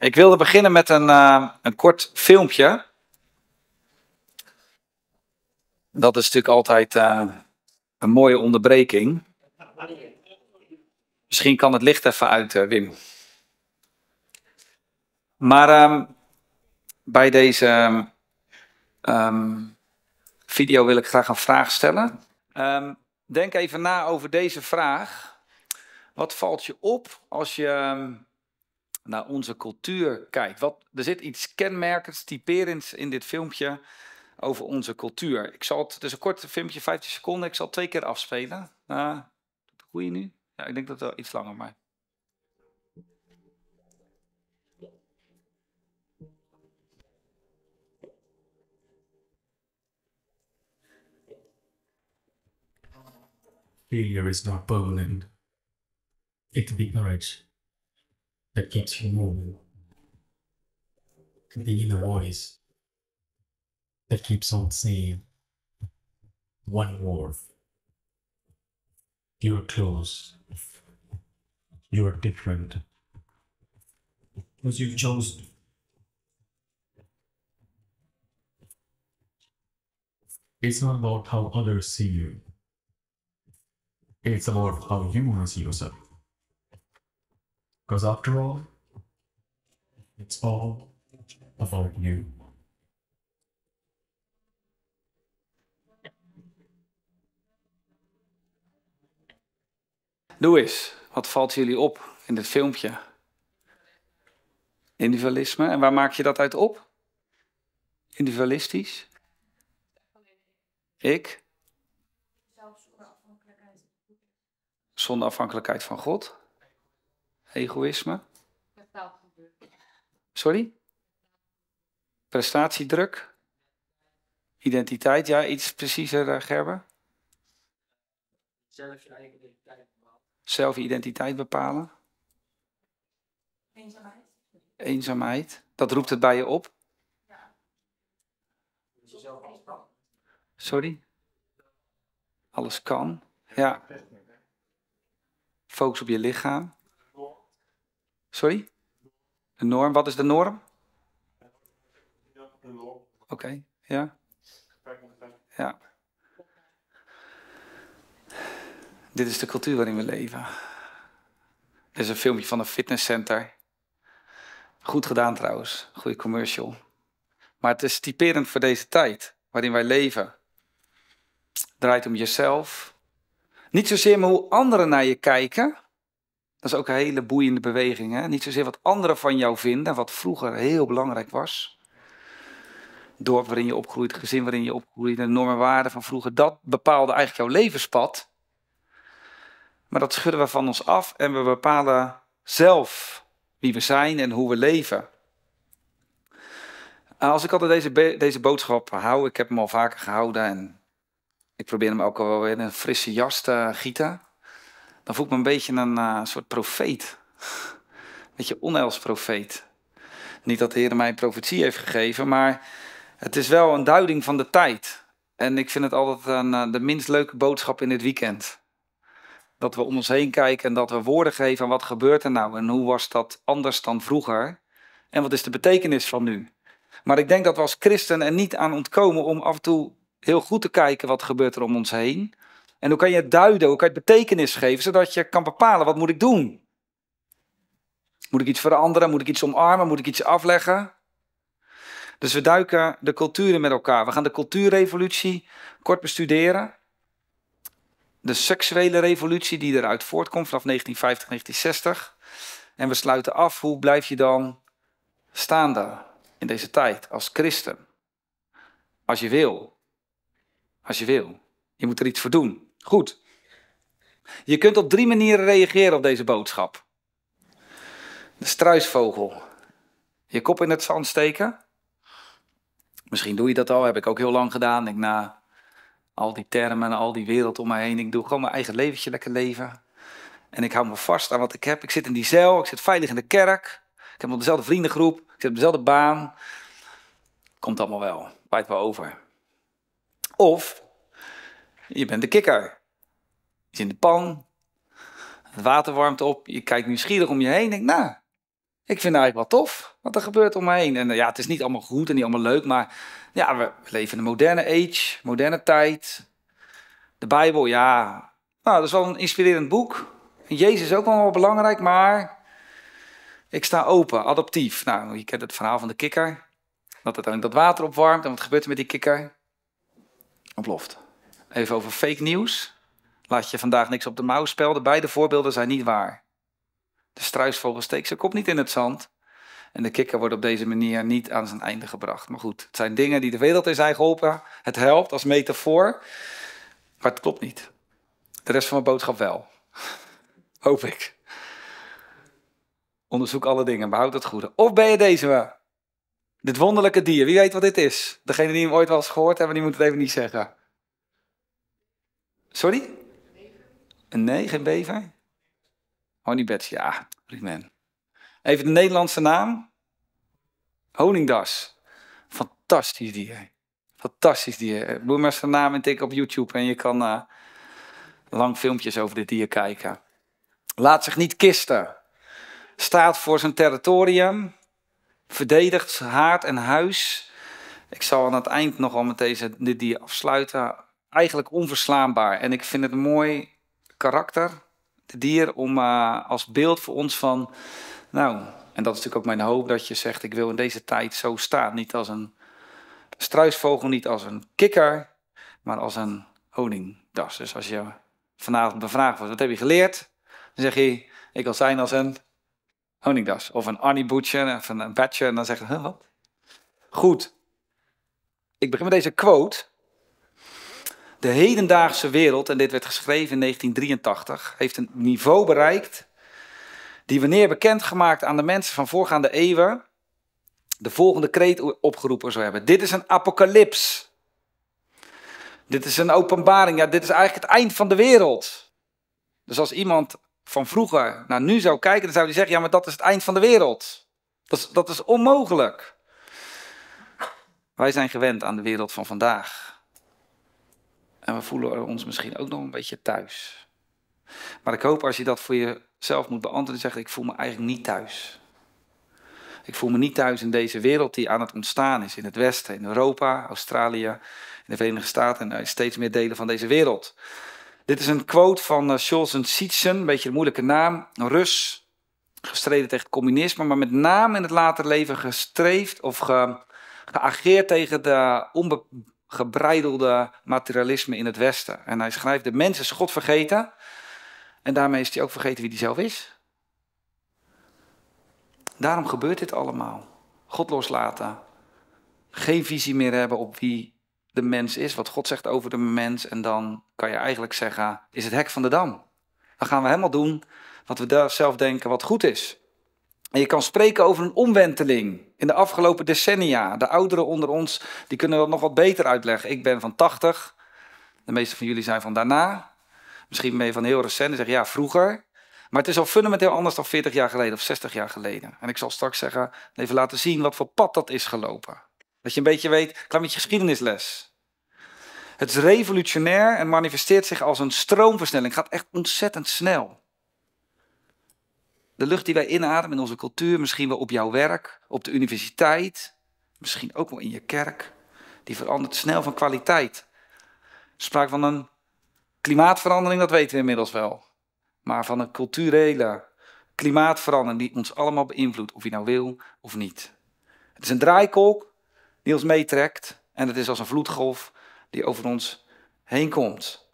Ik wilde beginnen met een, eh, een kort filmpje. Dat is natuurlijk altijd eh, een mooie onderbreking. Misschien kan het licht even uit, eh, Wim. Maar ehm, bij deze ehm, video wil ik graag een vraag stellen. Ehm, denk even na over deze vraag. Wat valt je op als je naar onze cultuur kijkt. Wat, er zit iets kenmerkends, typerends in dit filmpje over onze cultuur. Ik zal het, het is een kort filmpje, 15 seconden. Ik zal het twee keer afspelen. Uh, doe je nu? Ja, ik denk dat wel iets langer, maar... Failure is not Poland. the courage. that keeps you moving. The inner voice that keeps on saying, one more. You're close. You're different. Because you've chosen. It's not about how others see you. It's about how you see yourself. Because after all, it's all about you. Doe eens, wat valt jullie op in dit filmpje? Individualisme, en waar maak je dat uit op? Individualistisch? Ik? Zelfs Zonder afhankelijkheid van God. Egoïsme? Sorry? Prestatiedruk? Identiteit, ja, iets preciezer, eh, Gerber? Zelf je eigen identiteit bepalen. Zelf je identiteit bepalen. Eenzaamheid. Eenzaamheid. Dat roept het bij je op? Ja. Jezelf alles kan. Sorry? Alles kan. Ja. Focus op je lichaam. Sorry? De norm. Wat is de norm? Oké, okay, ja. Ja. Dit is de cultuur waarin we leven. Dit is een filmpje van een fitnesscenter. Goed gedaan trouwens, goede commercial. Maar het is typerend voor deze tijd waarin wij leven. draait om jezelf. Niet zozeer maar hoe anderen naar je kijken, dat is ook een hele boeiende beweging. Hè? Niet zozeer wat anderen van jou vinden, wat vroeger heel belangrijk was. Dorp waarin je opgroeit, gezin waarin je opgroeit, de normen en waarden van vroeger. Dat bepaalde eigenlijk jouw levenspad. Maar dat schudden we van ons af en we bepalen zelf wie we zijn en hoe we leven. Eh, als ik altijd deze, deze boodschap hou, ik heb hem al vaker gehouden en ik probeer hem ook alweer in een frisse jas te gieten dan voel ik me een beetje een eh, soort profeet. Een beetje onheilsprofeet. Niet dat de Heer mij een profetie heeft gegeven, maar het is wel een duiding van de tijd. En ik vind het altijd een, eh, de minst leuke boodschap in dit weekend. Dat we om ons heen kijken en dat we woorden geven aan wat gebeurt er nou en hoe was dat anders dan vroeger. En wat is de betekenis van nu? Maar ik denk dat we als christen er niet aan ontkomen om af en toe heel goed te kijken wat gebeurt er om ons heen. En hoe kan je het duiden? Hoe kan je het betekenis geven? Zodat je kan bepalen, wat moet ik doen? Moet ik iets veranderen? Moet ik iets omarmen? Moet ik iets afleggen? Dus we duiken de culturen met elkaar. We gaan de cultuurrevolutie kort bestuderen. De seksuele revolutie die eruit voortkomt vanaf 1950, 1960. En we sluiten af, hoe blijf je dan staande in deze tijd als christen? Als je wil. Als je wil. Je moet er iets voor doen. Goed. Je kunt op drie manieren reageren op deze boodschap. De struisvogel. Je kop in het zand steken. Misschien doe je dat al, heb ik ook heel lang gedaan. Ik na nou, al die termen en al die wereld om me heen. Ik doe gewoon mijn eigen leventje lekker leven. En ik hou me vast aan wat ik heb. Ik zit in die cel, ik zit veilig in de kerk. Ik heb nog dezelfde vriendengroep, ik zit op dezelfde baan. Komt allemaal wel, waait wel over. Of je bent de kikker. Je zit in de pan. Het water warmt op. Je kijkt nieuwsgierig om je heen. Denk, nou, ik vind het eigenlijk wel tof wat er gebeurt om me heen. En eh, ja, het is niet allemaal goed en niet allemaal leuk, maar ja, we leven in een moderne age, moderne tijd. De Bijbel, ja, nou, dat is wel een inspirerend boek. En Jezus is ook wel, belangrijk, maar ik sta open, adaptief. Nou, je kent het verhaal van de kikker. Dat uiteindelijk dat water opwarmt en wat gebeurt er met die kikker? Oploft. Even over fake nieuws. Laat je vandaag niks op de mouw spelden. Beide voorbeelden zijn niet waar. De struisvogel steekt zijn kop niet in het zand. En de kikker wordt op deze manier niet aan zijn einde gebracht. Maar goed, het zijn dingen die de wereld in zijn geholpen. Het helpt als metafoor. Maar het klopt niet. De rest van mijn boodschap wel. Hoop ik. Onderzoek alle dingen, behoud het goede. Of ben je deze? Dit wonderlijke dier, wie weet wat dit is? Degene die hem ooit wel eens gehoord hebben, die moet het even niet zeggen. Sorry? Een nee, geen bever? ja, man. Even de Nederlandse naam. Honingdas. Fantastisch dier. Fantastisch dier. Boemers van naam en tik op YouTube en je kan eh, lang filmpjes over dit dier kijken. Laat zich niet kisten. Staat voor zijn territorium. Verdedigt haard en huis. Ik zal aan het eind nogal met deze, dit dier afsluiten eigenlijk onverslaanbaar. En ik vind het een mooi karakter, dier, om eh, als beeld voor ons van. Nou, en dat is natuurlijk ook mijn hoop dat je zegt: ik wil in deze tijd zo staan. Niet als een struisvogel, niet als een kikker, maar als een honingdas. Dus als je vanavond bevraagd wordt: wat heb je geleerd? Dan zeg je: ik wil zijn als een honingdas. Of een Arnie Butcher of een Batcher. En dan zeggen je. wat? Goed. Ik begin met deze quote. De hedendaagse wereld, en dit werd geschreven in 1983, heeft een niveau bereikt die wanneer bekendgemaakt aan de mensen van voorgaande eeuwen, de volgende kreet opgeroepen zou hebben. Dit is een apocalyps. Dit is een openbaring. Ja, dit is eigenlijk het eind van de wereld. Dus als iemand van vroeger naar nu zou kijken, dan zou hij zeggen: Ja, maar dat is het eind van de wereld. Dat is, dat is onmogelijk. Wij zijn gewend aan de wereld van vandaag. En we voelen ons misschien ook nog een beetje thuis. Maar ik hoop als je dat voor jezelf moet beantwoorden, zeg ik voel me eigenlijk niet thuis. Ik voel me niet thuis in deze wereld die aan het ontstaan is. In het Westen, in Europa, Australië, in de Verenigde Staten en eh, steeds meer delen van deze wereld. Dit is een quote van eh, Scholzen Sietsen: een beetje een moeilijke naam. Rus, gestreden tegen het communisme, maar met name in het later leven gestreefd of ge, geageerd tegen de onbe gebreidelde materialisme in het Westen. En hij schrijft, de mens is God vergeten. En daarmee is hij ook vergeten wie hij zelf is. Daarom gebeurt dit allemaal. God loslaten. Geen visie meer hebben op wie de mens is, wat God zegt over de mens. En dan kan je eigenlijk zeggen, is het hek van de dam. Dan gaan we helemaal doen wat we zelf denken wat goed is je kan spreken over een omwenteling in de afgelopen decennia. De ouderen onder ons die kunnen dat nog wat beter uitleggen. Ik ben van 80. De meeste van jullie zijn van daarna. Misschien ben van heel recent en zeg ja, vroeger. Maar het is al fundamenteel anders dan 40 jaar geleden of 60 jaar geleden. En ik zal straks zeggen, even laten zien wat voor pad dat is gelopen. Dat je een beetje weet, een met beetje geschiedenisles. Het is revolutionair en manifesteert zich als een stroomversnelling. Het gaat echt ontzettend snel de lucht die wij inademen in onze cultuur, misschien wel op jouw werk, op de universiteit, misschien ook wel in je kerk, die verandert snel van kwaliteit. Spraak van een klimaatverandering, dat weten we inmiddels wel. Maar van een culturele klimaatverandering die ons allemaal beïnvloedt, of je nou wil of niet. Het is een draaikolk die ons meetrekt en het is als een vloedgolf die over ons heen komt.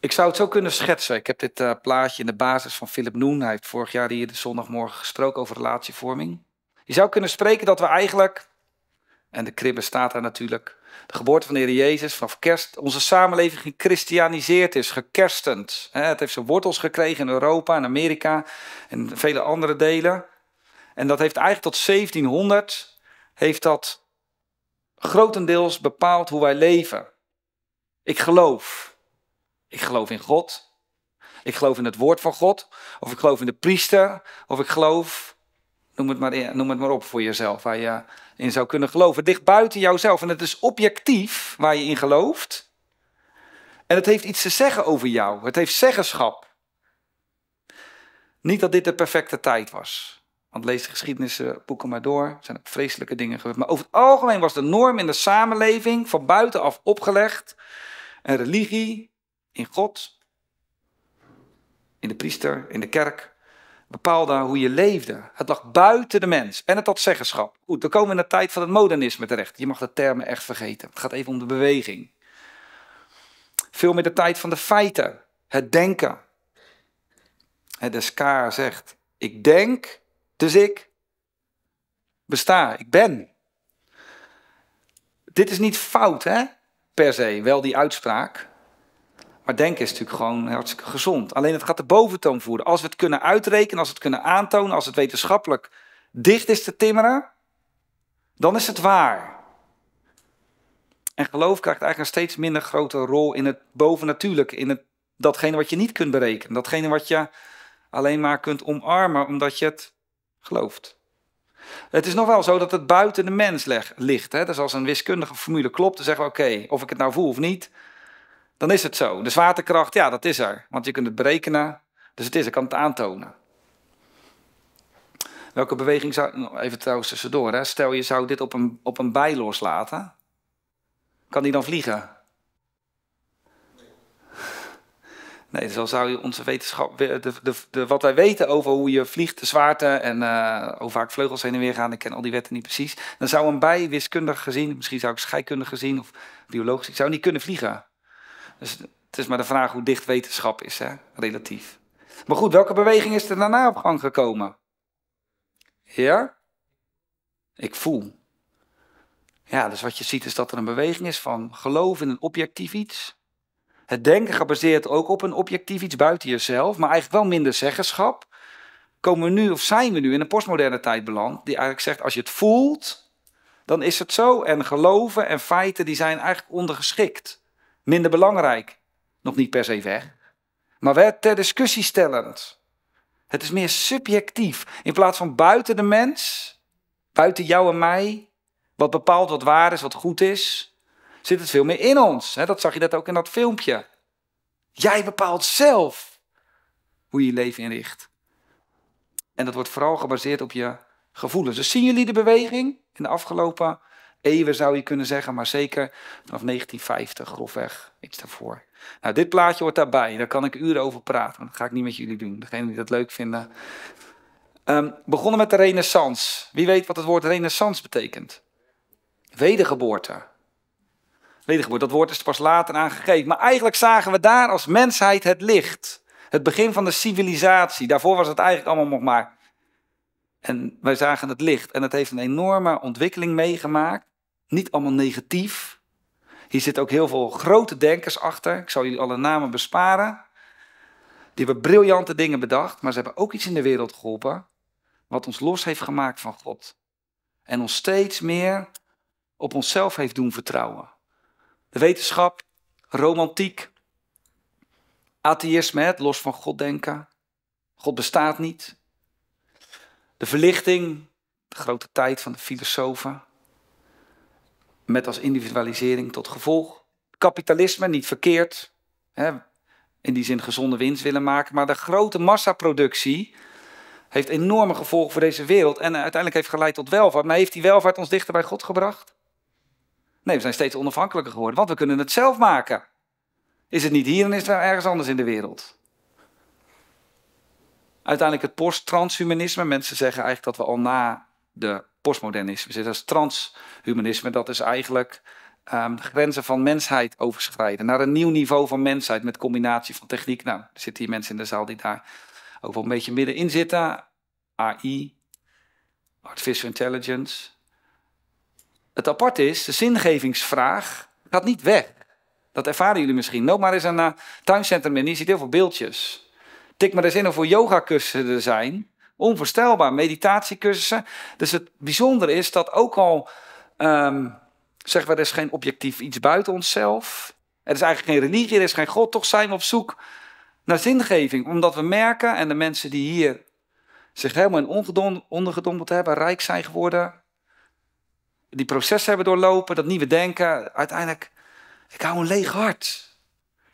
Ik zou het zo kunnen schetsen. Ik heb dit eh, plaatje in de basis van Philip Noen. Hij heeft vorig jaar hier de zondagmorgen gesproken over relatievorming. Je zou kunnen spreken dat we eigenlijk, en de kribbe staat daar natuurlijk, de geboorte van de Heer Jezus, vanaf kerst, onze samenleving gechristianiseerd is, gekerstend. Het heeft zijn wortels gekregen in Europa en Amerika en vele andere delen. En dat heeft eigenlijk tot 1700, heeft dat grotendeels bepaald hoe wij leven. Ik geloof. Ik geloof in God. Ik geloof in het woord van God. Of ik geloof in de priester. Of ik geloof, noem het maar, eh, noem het maar op voor jezelf, waar je in zou kunnen geloven. Dicht buiten jouzelf. En het is objectief waar je in gelooft. En het heeft iets te zeggen over jou. Het heeft zeggenschap. Niet dat dit de perfecte tijd was. Want lees de geschiedenisboeken maar door. Er zijn vreselijke dingen gebeurd. Maar over het algemeen was de norm in de samenleving van buitenaf opgelegd. En religie in God, in de priester, in de kerk, bepaalde hoe je leefde. Het lag buiten de mens en het had zeggenschap. Goed, dan komen we in de tijd van het modernisme terecht. Je mag de termen echt vergeten. Het gaat even om de beweging. Veel meer de tijd van de feiten, het denken. De Descartes zegt, ik denk, dus ik besta, ik ben. Dit is niet fout, hè? Per se, wel die uitspraak. Maar denken is natuurlijk gewoon hartstikke gezond. Alleen het gaat de boventoon voeren. Als we het kunnen uitrekenen, als we het kunnen aantonen, als het wetenschappelijk dicht is te timmeren, dan is het waar. En geloof krijgt eigenlijk een steeds minder grote rol in het bovennatuurlijke, in het, datgene wat je niet kunt berekenen, datgene wat je alleen maar kunt omarmen omdat je het gelooft. Het is nog wel zo dat het buiten de mens ligt. Hè? Dus als een wiskundige formule klopt, dan zeggen we oké, of ik het nou voel of niet, dan is het zo. De dus zwaartekracht, ja, dat is er. Want je kunt het berekenen. Dus het is, ik kan het aantonen. Welke beweging zou. Nou, even trouwens tussendoor. Hè. Stel je zou dit op een, op een bij loslaten. Kan die dan vliegen? Nee, dus zou je onze wetenschap. De, de, de, wat wij weten over hoe je vliegt, de zwaarte en eh, hoe vaak vleugels heen en weer gaan. Ik ken al die wetten niet precies. Dan zou een bij wiskundig gezien, misschien zou ik scheikundig gezien of biologisch, zou niet kunnen vliegen. Dus het is maar de vraag hoe dicht wetenschap is, hè? relatief. Maar goed, welke beweging is er daarna op gang gekomen? Ja? Ik voel. Ja, dus wat je ziet is dat er een beweging is van geloof in een objectief iets. Het denken gebaseerd ook op een objectief iets buiten jezelf, maar eigenlijk wel minder zeggenschap. Komen we nu of zijn we nu in een postmoderne tijd beland, die eigenlijk zegt: als je het voelt, dan is het zo. En geloven en feiten die zijn eigenlijk ondergeschikt minder belangrijk, nog niet per se weg, maar werd ter discussie stellend. Het is meer subjectief. In plaats van buiten de mens, buiten jou en mij, wat bepaalt wat waar is, wat goed is, zit het veel meer in ons. Dat zag je dat ook in dat filmpje. Jij bepaalt zelf hoe je je leven inricht. En dat wordt vooral gebaseerd op je gevoelens. Dus zien jullie de beweging in de afgelopen eeuwen zou je kunnen zeggen, maar zeker vanaf 1950 grofweg iets daarvoor. Nou, dit plaatje hoort daarbij. Daar kan ik uren over praten, dat ga ik niet met jullie doen. degene die dat leuk vinden. Ehm, begonnen met de renaissance. Wie weet wat het woord renaissance betekent? Wedergeboorte. Wedergeboorte, dat woord is pas later aangegeven. Maar eigenlijk zagen we daar als mensheid het licht. Het begin van de civilisatie. Daarvoor was het eigenlijk allemaal nog maar. En wij zagen het licht. En het heeft een enorme ontwikkeling meegemaakt niet allemaal negatief. Hier zitten ook heel veel grote denkers achter. Ik zal jullie alle namen besparen. Die hebben briljante dingen bedacht, maar ze hebben ook iets in de wereld geholpen. Wat ons los heeft gemaakt van God. En ons steeds meer op onszelf heeft doen vertrouwen. De wetenschap, romantiek, atheïsme, het los van God denken. God bestaat niet. De verlichting, de grote tijd van de filosofen. Met als individualisering tot gevolg. Kapitalisme, niet verkeerd. Hè, in die zin gezonde winst willen maken. Maar de grote massaproductie heeft enorme gevolgen voor deze wereld. En uiteindelijk heeft geleid tot welvaart. Maar heeft die welvaart ons dichter bij God gebracht? Nee, we zijn steeds onafhankelijker geworden. Want we kunnen het zelf maken. Is het niet hier en is het ergens anders in de wereld? Uiteindelijk het post-transhumanisme. Mensen zeggen eigenlijk dat we al na de postmodernisme zit. Dat is transhumanisme. Dat is eigenlijk um, grenzen van mensheid overschrijden. Naar een nieuw niveau van mensheid met combinatie van techniek. Nou, er zitten hier mensen in de zaal die daar ook wel een beetje middenin zitten. AI, artificial intelligence. Het apart is, de zingevingsvraag gaat niet weg. Dat ervaren jullie misschien. Nou, maar eens er een eh, tuincentrum en je ziet heel veel beeldjes. Tik maar eens in of voor yogakussen er zijn. Onvoorstelbaar, meditatiecursussen. Dus het bijzondere is dat ook al, um, ehm, zeggen we, er is geen objectief iets buiten onszelf. Er is eigenlijk geen religie, er is geen God. Toch zijn we op zoek naar zingeving. Omdat we merken, en de mensen die hier zich helemaal in ondergedompeld hebben, rijk zijn geworden, die processen hebben doorlopen, dat nieuwe denken, uiteindelijk, ik hou een leeg hart.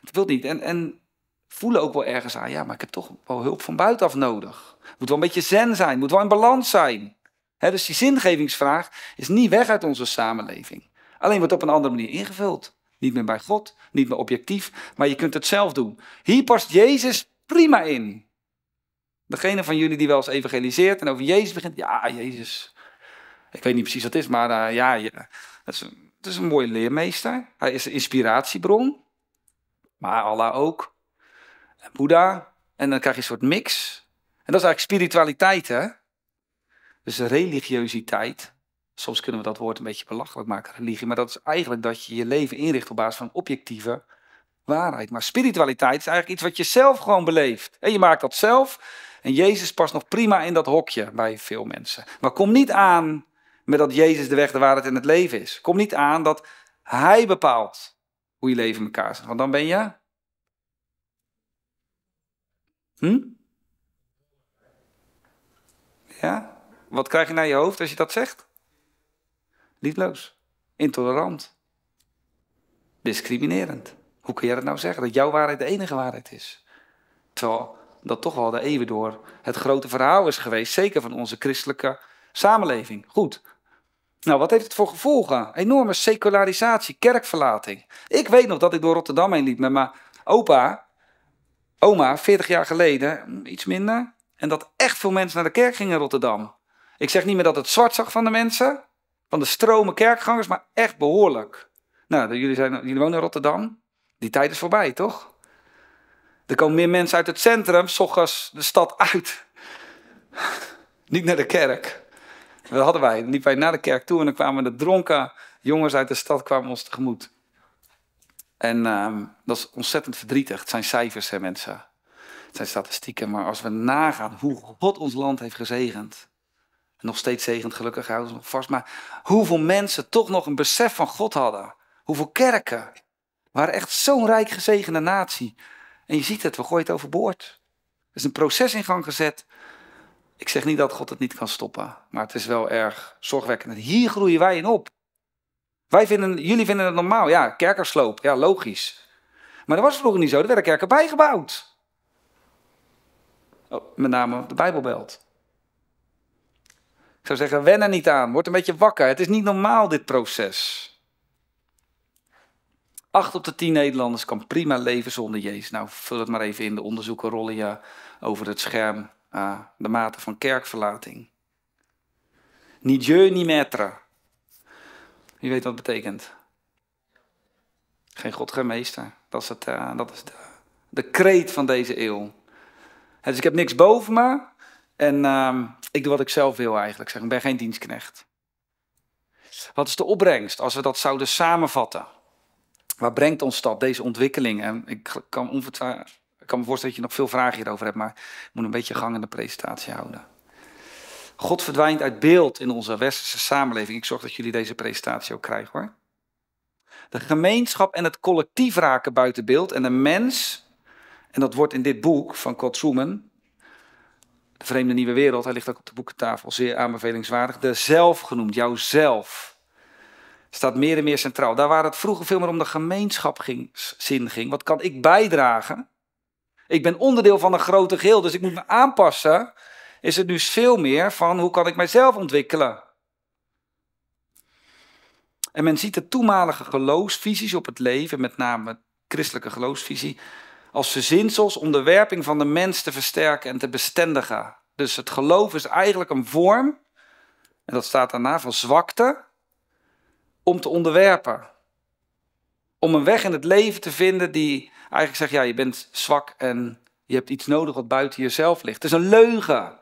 Dat wil niet. En, en voelen ook wel ergens aan, ja, maar ik heb toch wel hulp van buitenaf nodig. Moet wel een beetje zen zijn, moet wel in balans zijn. dus die zingevingsvraag is niet weg uit onze samenleving. Alleen wordt op een andere manier ingevuld. Niet meer bij God, niet meer objectief, maar je kunt het zelf doen. Hier past Jezus prima in. Degene van jullie die wel eens evangeliseert en over Jezus begint, ja, Jezus. Ik weet niet precies wat het is, maar eh, ja, is een, het is een mooie leermeester. Hij is een inspiratiebron. Maar Allah ook. Boeddha. En dan krijg je een soort mix. En dat is eigenlijk spiritualiteit, hè? Dus religiositeit. Soms kunnen we dat woord een beetje belachelijk maken, religie. Maar dat is eigenlijk dat je je leven inricht op basis van objectieve waarheid. Maar spiritualiteit is eigenlijk iets wat je zelf gewoon beleeft. En je maakt dat zelf. En Jezus past nog prima in dat hokje bij veel mensen. Maar kom niet aan met dat Jezus de weg, de waarheid en het leven is. Kom niet aan dat Hij bepaalt hoe je leven in elkaar zit. Want dan ben je Hm? Ja? Wat krijg je naar je hoofd als je dat zegt? Liefloos, intolerant, discriminerend. Hoe kun jij dat nou zeggen? Dat jouw waarheid de enige waarheid is. Terwijl dat toch wel de eeuwen door het grote verhaal is geweest, zeker van onze christelijke samenleving. Goed. Nou, wat heeft het voor gevolgen? Enorme secularisatie, kerkverlating. Ik weet nog dat ik door Rotterdam heen liep met mijn opa oma 40 jaar geleden, iets minder. En dat echt veel mensen naar de kerk gingen in Rotterdam. Ik zeg niet meer dat het zwart zag van de mensen, van de stromen kerkgangers, maar echt behoorlijk. Nou, jullie, zijn, wonen in Rotterdam. Die tijd is voorbij, toch? Er komen meer mensen uit het centrum, s de stad uit. niet naar de kerk. Dat hadden wij. Dan wij naar de kerk toe en dan kwamen de dronken jongens uit de stad kwamen ons tegemoet. En ehm, dat is ontzettend verdrietig. Het zijn cijfers, hè mensen. Het zijn statistieken. Maar als we nagaan hoe God ons land heeft gezegend. En nog steeds zegend, gelukkig houden ze nog vast. Maar hoeveel mensen toch nog een besef van God hadden. Hoeveel kerken. We waren echt zo'n rijk gezegende natie. En je ziet het, we gooien het overboord. Er is een proces in gang gezet. Ik zeg niet dat God het niet kan stoppen. Maar het is wel erg zorgwekkend. Hier groeien wij in op. Wij vinden, jullie vinden het normaal. Ja, kerkersloop. Ja, logisch. Maar dat was vroeger niet zo. Er werden kerken bijgebouwd. Oh, met name de Bijbelbelt. Ik zou zeggen, wen er niet aan. Word een beetje wakker. Het is niet normaal, dit proces. Acht op de tien Nederlanders kan prima leven zonder Jezus. Nou, vul het maar even in. De onderzoeken rollen ja over het scherm. Ah, de mate van kerkverlating. Niet Dieu, niet maître. Wie weet wat dat betekent. Geen God, geen meester. Dat is, het, eh, dat is de, de, kreet van deze eeuw. Dus ik heb niks boven me. En ehm, ik doe wat ik zelf wil eigenlijk. Zeg. Ik ben geen dienstknecht. Wat is de opbrengst als we dat zouden samenvatten? Waar brengt ons dat, deze ontwikkeling? En ik kan, ik kan me voorstellen dat je nog veel vragen hierover hebt, maar ik moet een beetje gang in de presentatie houden. God verdwijnt uit beeld in onze westerse samenleving. Ik zorg dat jullie deze presentatie ook krijgen hoor. De gemeenschap en het collectief raken buiten beeld en de mens, en dat wordt in dit boek van Kot De Vreemde Nieuwe Wereld, hij ligt ook op de boekentafel, zeer aanbevelingswaardig, de zelf genoemd, jouzelf, staat meer en meer centraal. Daar waar het vroeger veel meer om de gemeenschap ging, zin ging, wat kan ik bijdragen? Ik ben onderdeel van een grote geheel, dus ik moet me aanpassen is het nu veel meer van hoe kan ik mijzelf ontwikkelen? En men ziet de toenmalige geloofsvisies op het leven, met name christelijke geloofsvisie, als verzinsels om de werping van de mens te versterken en te bestendigen. Dus het geloof is eigenlijk een vorm, en dat staat daarna, van zwakte, om te onderwerpen. Om een weg in het leven te vinden die eigenlijk zegt, ja, je bent zwak en je hebt iets nodig wat buiten jezelf ligt. Het is een leugen.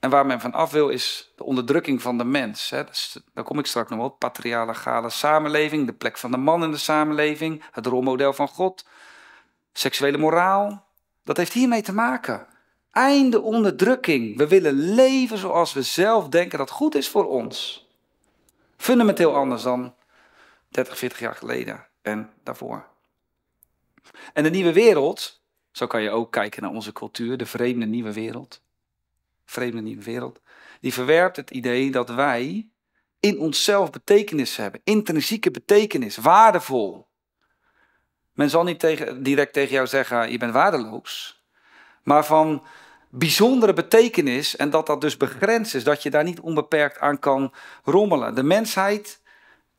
En waar men van af wil is de onderdrukking van de mens. Hè. Dus daar kom ik straks nog op. Patriarchale samenleving, de plek van de man in de samenleving, het rolmodel van God, seksuele moraal. Dat heeft hiermee te maken. Einde onderdrukking. We willen leven zoals we zelf denken dat goed is voor ons. Fundamenteel anders dan 30, 40 jaar geleden en daarvoor. En de nieuwe wereld, zo kan je ook kijken naar onze cultuur, de vreemde nieuwe wereld. Vreemde nieuwe wereld, die verwerpt het idee dat wij in onszelf betekenis hebben, intrinsieke betekenis, waardevol. Men zal niet tegen, direct tegen jou zeggen, je bent waardeloos, maar van bijzondere betekenis en dat dat dus begrensd is, dat je daar niet onbeperkt aan kan rommelen. De mensheid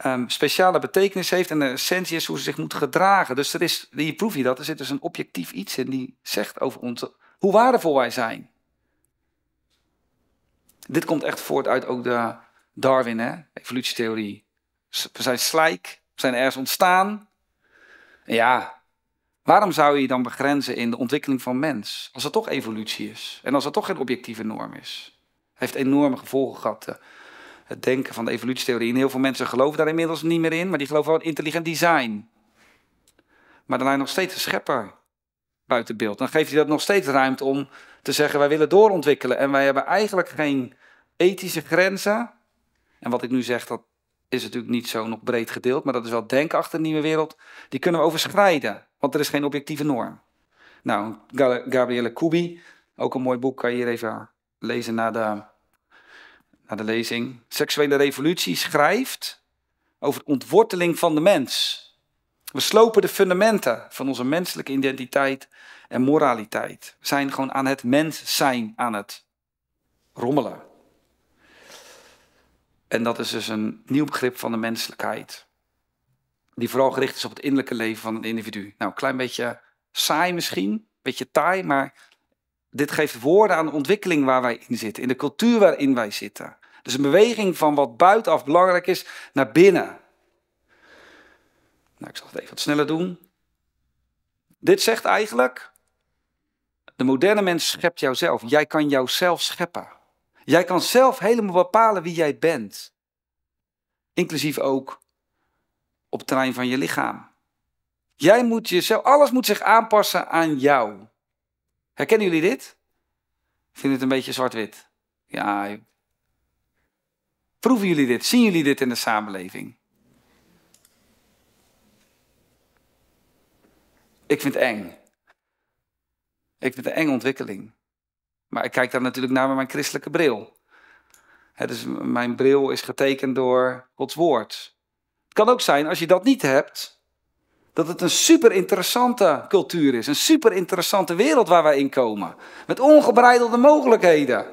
um, speciale betekenis heeft en de essentie is hoe ze zich moet gedragen. Dus er is, hier proef je dat, er zit dus een objectief iets in die zegt over ons hoe waardevol wij zijn. Dit komt echt voort uit ook de Darwin, hè? evolutietheorie. We zijn slijk, we zijn ergens ontstaan. ja, waarom zou je je dan begrenzen in de ontwikkeling van mens? Als er toch evolutie is en als dat toch geen objectieve norm is. Heeft enorme gevolgen gehad, eh, het denken van de evolutietheorie. En heel veel mensen geloven daar inmiddels niet meer in, maar die geloven wel in intelligent design. Maar dan zijn nog steeds de schepper buiten beeld. Dan geeft hij dat nog steeds ruimte om te zeggen: wij willen doorontwikkelen. En wij hebben eigenlijk geen ethische grenzen. En wat ik nu zeg, dat is natuurlijk niet zo nog breed gedeeld, maar dat is wel denken achter de nieuwe wereld. Die kunnen we overschrijden, want er is geen objectieve norm. Nou, Gabriele Kubi, ook een mooi boek, kan je hier even lezen na de, na de lezing. Seksuele revolutie schrijft over de ontworteling van de mens. We slopen de fundamenten van onze menselijke identiteit en moraliteit. We zijn gewoon aan het mens zijn aan het rommelen. En dat is dus een nieuw begrip van de menselijkheid. Die vooral gericht is op het innerlijke leven van een individu. Nou, een klein beetje saai misschien, een beetje taai, maar dit geeft woorden aan de ontwikkeling waar wij in zitten, in de cultuur waarin wij zitten. Dus een beweging van wat buitenaf belangrijk is naar binnen. Nou, ik zal het even wat sneller doen. Dit zegt eigenlijk: de moderne mens schept jouzelf. Jij kan jouzelf scheppen. Jij kan zelf helemaal bepalen wie jij bent. Inclusief ook op het terrein van je lichaam. Jij moet jezelf, alles moet zich aanpassen aan jou. Herkennen jullie dit? Ik het een beetje zwart-wit. Ja. Proeven jullie dit? Zien jullie dit in de samenleving? Ik vind het eng. Ik vind het een enge ontwikkeling. Maar ik kijk daar natuurlijk naar met mijn christelijke bril. He, dus mijn bril is getekend door Gods woord. Het kan ook zijn, als je dat niet hebt, dat het een super interessante cultuur is. Een super interessante wereld waar wij in komen. Met ongebreidelde mogelijkheden.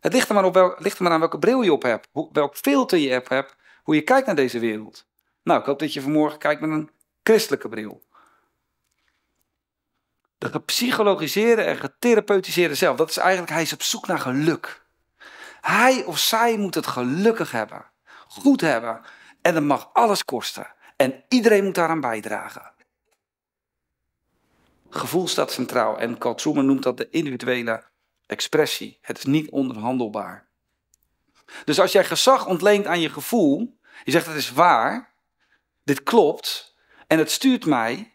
Het ligt er maar, op wel, ligt er maar aan welke bril je op hebt, welk filter je hebt, hoe je kijkt naar deze wereld. Nou, ik hoop dat je vanmorgen kijkt met een christelijke bril de gepsychologiseerde en getherapeutiseerde zelf. Dat is eigenlijk, hij is op zoek naar geluk. Hij of zij moet het gelukkig hebben, goed hebben. En dat mag alles kosten. En iedereen moet daaraan bijdragen. Gevoel staat centraal en Carl Truman noemt dat de individuele expressie. Het is niet onderhandelbaar. Dus als jij gezag ontleent aan je gevoel, je zegt het is waar, dit klopt en het stuurt mij,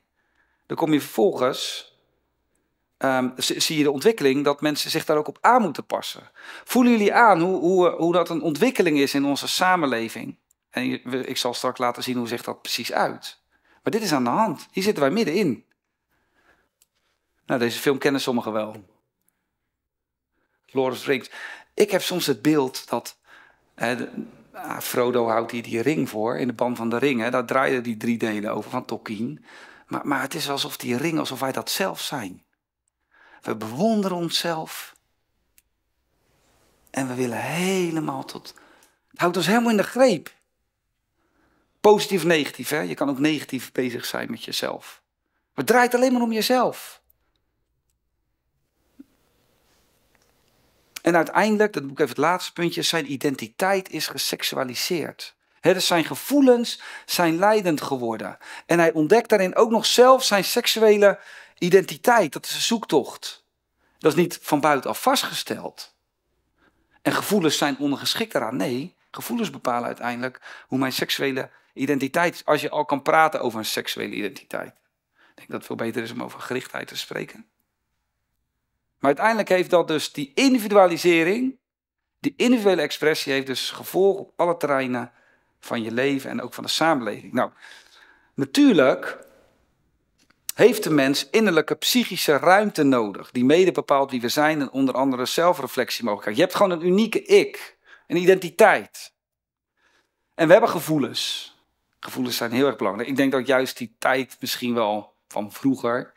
dan kom je vervolgens Ehm, zie je de ontwikkeling dat mensen zich daar ook op aan moeten passen. Voelen jullie aan hoe, hoe, hoe dat een ontwikkeling is in onze samenleving? En ik zal straks laten zien hoe zich dat precies uit. Maar dit is aan de hand. Hier zitten wij middenin. Nou, deze film kennen sommigen wel. Lord of the Rings. Ik heb soms het beeld dat... Hè, ah, Frodo houdt hier die ring voor in de band van de ringen. daar draaiden die drie delen over van Tolkien. Maar, maar het is alsof die ring, alsof wij dat zelf zijn. We bewonderen onszelf. En we willen helemaal tot. Het houdt ons helemaal in de greep. Positief, negatief, hè? Je kan ook negatief bezig zijn met jezelf. Het draait alleen maar om jezelf. En uiteindelijk, dat boek even het laatste puntje, zijn identiteit is geseksualiseerd. He, dus zijn gevoelens zijn leidend geworden. En hij ontdekt daarin ook nog zelf zijn seksuele Identiteit, dat is een zoektocht. Dat is niet van buitenaf vastgesteld. En gevoelens zijn ondergeschikt daaraan. Nee, gevoelens bepalen uiteindelijk hoe mijn seksuele identiteit is. Als je al kan praten over een seksuele identiteit. Ik denk dat het veel beter is om over gerichtheid te spreken. Maar uiteindelijk heeft dat dus die individualisering, die individuele expressie, heeft dus gevolg op alle terreinen van je leven en ook van de samenleving. Nou, natuurlijk heeft de mens innerlijke psychische ruimte nodig, die mede bepaalt wie we zijn en onder andere zelfreflectie Je hebt gewoon een unieke ik, een identiteit. En we hebben gevoelens. Gevoelens zijn heel erg belangrijk. Ik denk dat juist die tijd misschien wel van vroeger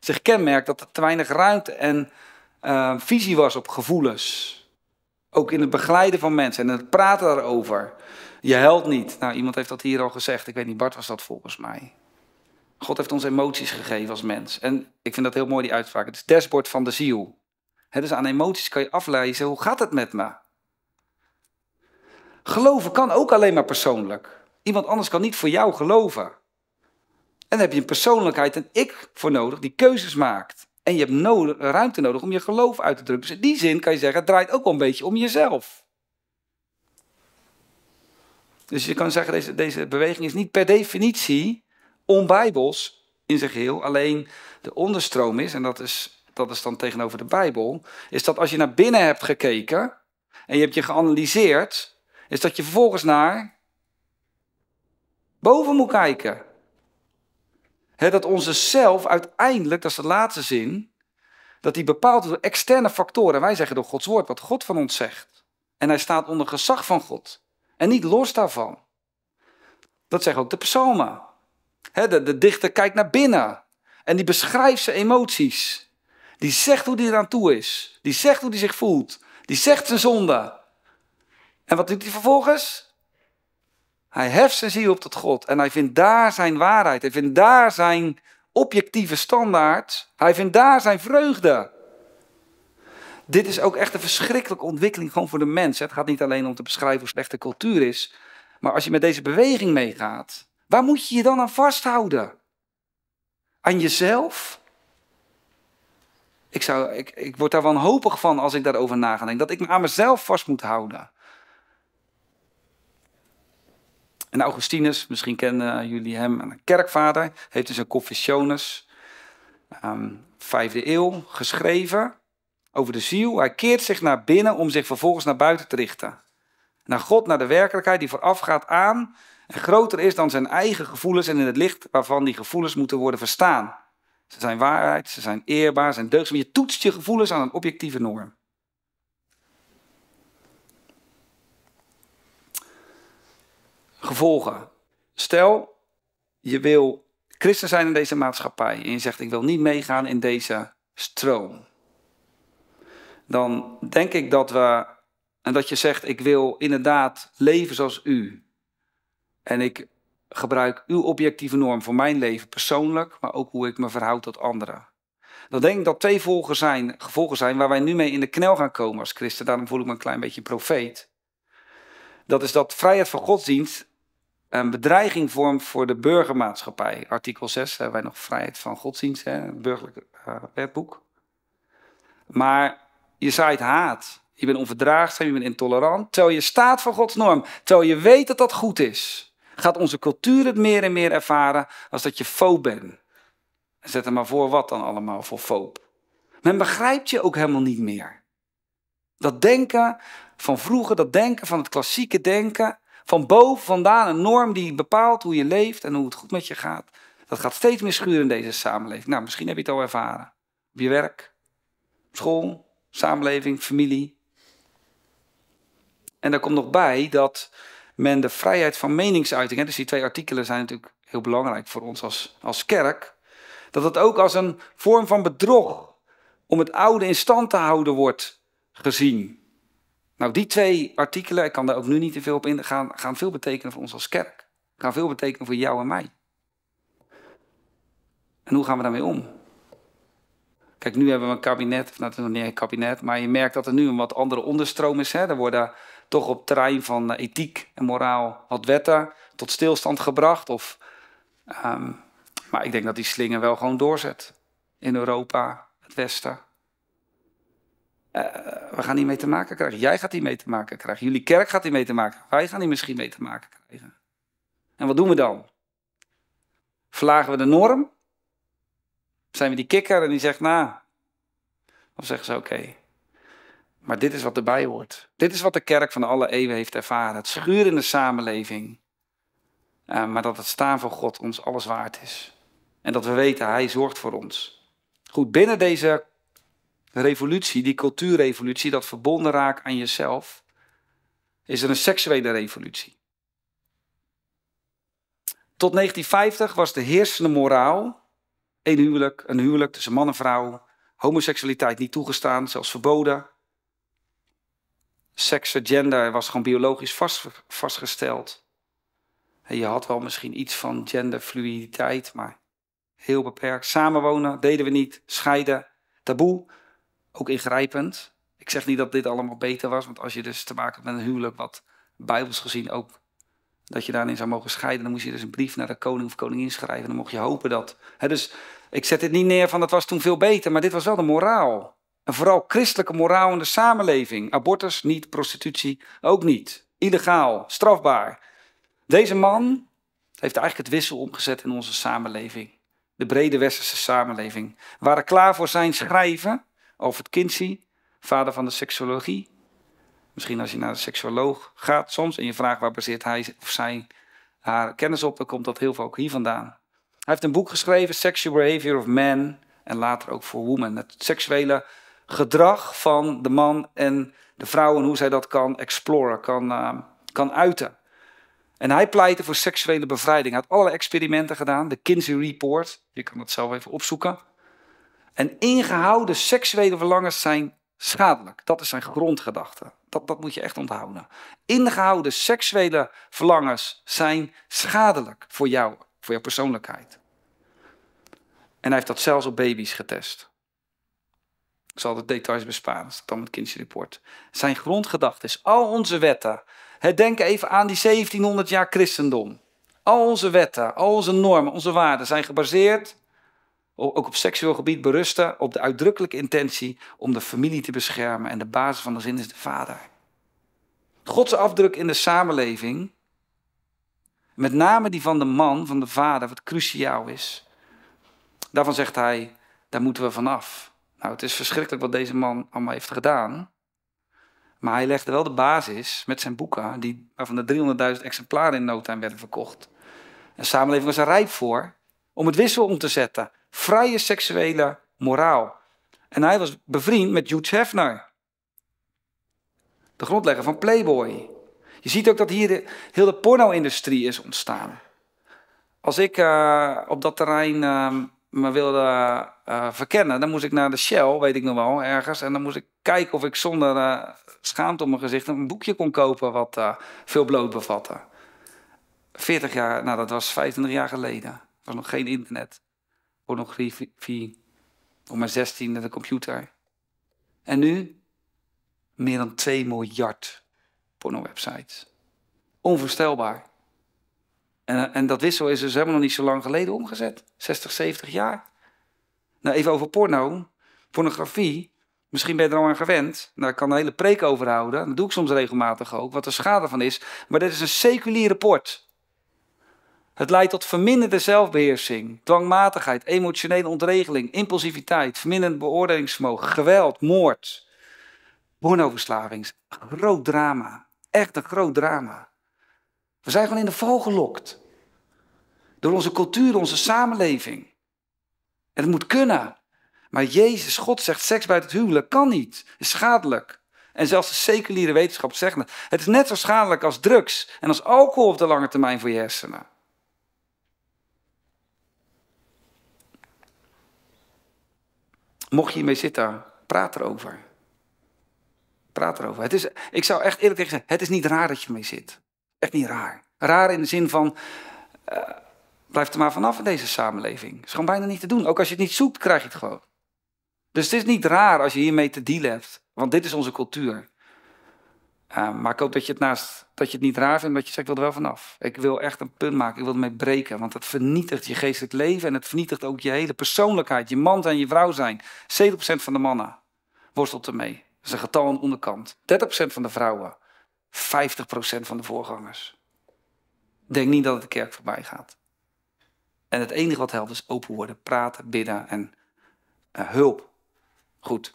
zich kenmerkt dat er te weinig ruimte en eh, visie was op gevoelens. Ook in het begeleiden van mensen en het praten daarover. Je helpt niet. Nou, iemand heeft dat hier al gezegd. Ik weet niet, Bart was dat volgens mij. God heeft ons emoties gegeven als mens. En ik vind dat heel mooi, die uitspraak. Het is dashboard van de ziel. He, dus aan emoties kan je aflezen, hoe gaat het met me? Geloven kan ook alleen maar persoonlijk. Iemand anders kan niet voor jou geloven. En dan heb je een persoonlijkheid, en ik voor nodig, die keuzes maakt. En je hebt nodig, ruimte nodig om je geloof uit te drukken. Dus in die zin kan je zeggen, het draait ook wel een beetje om jezelf. Dus je kan zeggen, deze, deze beweging is niet per definitie onbijbels in zijn geheel. Alleen de onderstroom is, en dat is, dat is dan tegenover de Bijbel, is dat als je naar binnen hebt gekeken en je hebt je geanalyseerd, is dat je vervolgens naar boven moet kijken. He, dat onze zelf uiteindelijk, dat is de laatste zin, dat die bepaalt door externe factoren. Wij zeggen door Gods woord wat God van ons zegt. En hij staat onder gezag van God. En niet los daarvan. Dat zeggen ook de psalmen de, dichter kijkt naar binnen en die beschrijft zijn emoties. Die zegt hoe die eraan toe is. Die zegt hoe die zich voelt. Die zegt zijn zonde. En wat doet hij vervolgens? Hij heft zijn ziel op tot God en hij vindt daar zijn waarheid. Hij vindt daar zijn objectieve standaard. Hij vindt daar zijn vreugde. Dit is ook echt een verschrikkelijke ontwikkeling gewoon voor de mens. Het gaat niet alleen om te beschrijven hoe slecht de cultuur is. Maar als je met deze beweging meegaat, Waar moet je je dan aan vasthouden? Aan jezelf? Ik, zou, ik, ik word daar wanhopig van als ik daarover na ga denken. Dat ik me aan mezelf vast moet houden. En Augustinus, misschien kennen eh, jullie hem, een kerkvader, heeft dus een Confessiones, ehm, vijfde eeuw, geschreven over de ziel. Hij keert zich naar binnen om zich vervolgens naar buiten te richten. Naar God, naar de werkelijkheid die voorafgaat aan en groter is dan zijn eigen gevoelens en in het licht waarvan die gevoelens moeten worden verstaan. Ze zijn waarheid, ze zijn eerbaar, ze zijn deugdzaam. Je toetst je gevoelens aan een objectieve norm. Gevolgen. Stel, je wil christen zijn in deze maatschappij en je zegt ik wil niet meegaan in deze stroom. Dan denk ik dat we, en dat je zegt ik wil inderdaad leven zoals u. En ik gebruik uw objectieve norm voor mijn leven persoonlijk, maar ook hoe ik me verhoud tot anderen. Dan denk ik dat twee zijn, gevolgen zijn waar wij nu mee in de knel gaan komen als christen. Daarom voel ik me een klein beetje profeet. Dat is dat vrijheid van godsdienst een bedreiging vormt voor de burgermaatschappij. Artikel 6 hebben wij nog vrijheid van godsdienst, hè, het burgerlijk eh, wetboek. Maar je zaait haat. Je bent onverdraagzaam, je bent intolerant. Terwijl je staat voor Gods norm. Terwijl je weet dat dat goed is gaat onze cultuur het meer en meer ervaren als dat je foob bent. zet er maar voor wat dan allemaal voor foob. Men begrijpt je ook helemaal niet meer. Dat denken van vroeger, dat denken van het klassieke denken, van boven vandaan een norm die bepaalt hoe je leeft en hoe het goed met je gaat. Dat gaat steeds meer schuren in deze samenleving. Nou, misschien heb je het al ervaren. Op je werk, school, samenleving, familie. En daar komt nog bij dat men de vrijheid van meningsuiting, hè, dus die twee artikelen zijn natuurlijk heel belangrijk voor ons als, als kerk, dat het ook als een vorm van bedrog om het oude in stand te houden wordt gezien. Nou, die twee artikelen, ik kan daar ook nu niet te veel op ingaan, gaan veel betekenen voor ons als kerk. Gaan veel betekenen voor jou en mij. En hoe gaan we daarmee om? Kijk, nu hebben we een kabinet, of nou, het is nog niet een kabinet, maar je merkt dat er nu een wat andere onderstroom is. Hè? Er worden toch op terrein van eh, ethiek en moraal wat wetten tot stilstand gebracht. Of, ehm, maar ik denk dat die slinger wel gewoon doorzet in Europa, het Westen. Eh, we gaan hiermee mee te maken krijgen. Jij gaat hiermee mee te maken krijgen. Jullie kerk gaat hiermee mee te maken Wij gaan hier misschien mee te maken krijgen. En wat doen we dan? Verlagen we de norm? Zijn we die kikker en die zegt, nou... Of zeggen ze, oké, maar dit is wat erbij hoort. Dit is wat de kerk van de alle eeuwen heeft ervaren. Het schuur in de samenleving. Eh, maar dat het staan voor God ons alles waard is. En dat we weten, Hij zorgt voor ons. Goed, binnen deze revolutie, die cultuurrevolutie, dat verbonden raakt aan jezelf, is er een seksuele revolutie. Tot 1950 was de heersende moraal een huwelijk, een huwelijk tussen man en vrouw, homoseksualiteit niet toegestaan, zelfs verboden. Seks, gender was gewoon biologisch vast, vastgesteld. En je had wel misschien iets van genderfluiditeit, maar heel beperkt. Samenwonen deden we niet. Scheiden, taboe, ook ingrijpend. Ik zeg niet dat dit allemaal beter was, want als je dus te maken hebt met een huwelijk wat bijbels gezien ook dat je daarin zou mogen scheiden. Dan moest je dus een brief naar de koning of koningin schrijven. Dan mocht je hopen dat. Hè, dus ik zet dit niet neer van dat was toen veel beter, maar dit was wel de moraal. En vooral christelijke moraal in de samenleving. Abortus niet, prostitutie ook niet. Illegaal, strafbaar. Deze man heeft eigenlijk het wissel omgezet in onze samenleving. De brede westerse samenleving. We waren klaar voor zijn schrijven over het Kinsey, vader van de seksologie. Misschien als je naar de seksuoloog gaat soms en je vraagt waar baseert hij of zij haar kennis op, dan komt dat heel veel ook hier vandaan. Hij heeft een boek geschreven, Sexual Behavior of Men, en later ook voor Women. Het seksuele gedrag van de man en de vrouw en hoe zij dat kan exploren, kan, eh, kan uiten. En hij pleitte voor seksuele bevrijding. Hij had allerlei experimenten gedaan, de Kinsey Report, je kan dat zelf even opzoeken. En ingehouden seksuele verlangens zijn schadelijk. Dat is zijn grondgedachte. Dat, dat moet je echt onthouden. Ingehouden seksuele verlangens zijn schadelijk voor jou, voor jouw persoonlijkheid. En hij heeft dat zelfs op baby's getest. Ik zal de details besparen, dat dan met kindje Zijn grondgedachte is al onze wetten. Denk even aan die 1700 jaar christendom. Al onze wetten, al onze normen, onze waarden zijn gebaseerd, ook op seksueel gebied berusten, op de uitdrukkelijke intentie om de familie te beschermen. En de basis van de zin is de vader. Gods afdruk in de samenleving, met name die van de man, van de vader, wat cruciaal is. Daarvan zegt hij, daar moeten we vanaf. Nou, het is verschrikkelijk wat deze man allemaal heeft gedaan. Maar hij legde wel de basis met zijn boeken, die, waarvan de 300.000 exemplaren in nota werden verkocht. De samenleving was er rijp voor om het wissel om te zetten. Vrije seksuele moraal. En hij was bevriend met Hugh Hefner. De grondlegger van Playboy. Je ziet ook dat hier de, hele porno-industrie is ontstaan. Als ik eh, op dat terrein ehm, me wilde eh, verkennen. Dan moest ik naar de Shell, weet ik nog wel, ergens. En dan moest ik kijken of ik zonder uh, schaamte op mijn gezicht een boekje kon kopen wat eh, veel bloot bevatte. 40 jaar, nou dat was 25 jaar geleden. Er was nog geen internet. Pornografie. Op mijn 16 met een computer. En nu? Meer dan 2 miljard porno-websites. Onvoorstelbaar. En, en dat wissel is dus helemaal nog niet zo lang geleden omgezet. 60, 70 jaar. Nou, even over porno. Pornografie. Misschien ben je er al aan gewend. Nou, ik kan een hele preek overhouden. Dat doe ik soms regelmatig ook. Wat de schade van is. Maar dit is een seculiere port. Het leidt tot verminderde zelfbeheersing, dwangmatigheid, emotionele ontregeling, impulsiviteit, verminderd beoordelingsvermogen, geweld, moord. Pornoverslaving. Groot drama. Echt een groot drama. We zijn gewoon in de val gelokt. Door onze cultuur, onze samenleving het moet kunnen. Maar Jezus, God zegt, seks buiten het huwelijk kan niet. Is schadelijk. En zelfs de seculiere wetenschap zegt dat. Het is net zo schadelijk als drugs en als alcohol op de lange termijn voor je hersenen. Mocht je hiermee zitten, praat erover. Praat erover. Het is, ik zou echt eerlijk tegen zeggen, het is niet raar dat je mee zit. Echt niet raar. Raar in de zin van, eh, Blijf er maar vanaf in deze samenleving. Het is gewoon bijna niet te doen. Ook als je het niet zoekt, krijg je het gewoon. Dus het is niet raar als je hiermee te dealen hebt. Want dit is onze cultuur. Eh, maar ik hoop dat je, het naast, dat je het niet raar vindt, dat je zegt, ik wil er wel vanaf. Ik wil echt een punt maken, ik wil ermee breken. Want het vernietigt je geestelijk leven en het vernietigt ook je hele persoonlijkheid. Je man zijn, je vrouw zijn. 70% van de mannen worstelt ermee. Dat is een getal aan de onderkant. 30% van de vrouwen. 50% van de voorgangers. Denk niet dat het de kerk voorbij gaat. En het enige wat helpt is open worden, praten, bidden en eh, hulp. Goed.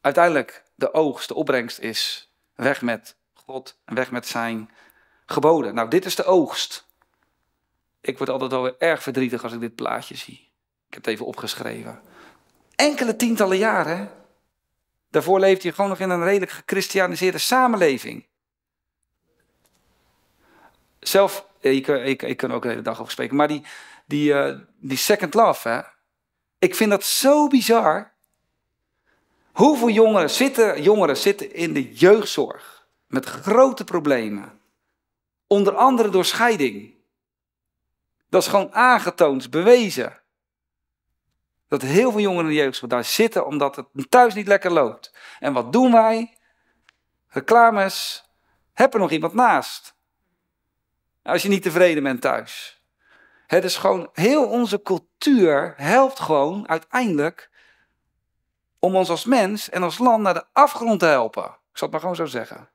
Uiteindelijk, de oogst, de opbrengst is weg met God en weg met zijn geboden. Nou, dit is de oogst. Ik word altijd alweer erg verdrietig als ik dit plaatje zie. Ik heb het even opgeschreven. Enkele tientallen jaren. Daarvoor leefde je gewoon nog in een redelijk gechristianiseerde samenleving. Zelf ik, ik, ik kan ook de hele dag over spreken. Maar die, die, eh, die second love, hè? ik vind dat zo bizar. Hoeveel jongeren zitten, jongeren zitten in de jeugdzorg met grote problemen. Onder andere door scheiding. Dat is gewoon aangetoond, bewezen. Dat heel veel jongeren in de jeugdzorg daar zitten omdat het thuis niet lekker loopt. En wat doen wij? Reclames. Heb er nog iemand naast? Nou, als je niet tevreden bent thuis. Het is gewoon, heel onze cultuur helpt gewoon uiteindelijk om ons als mens en als land naar de afgrond te helpen. Ik zal het maar gewoon zo zeggen.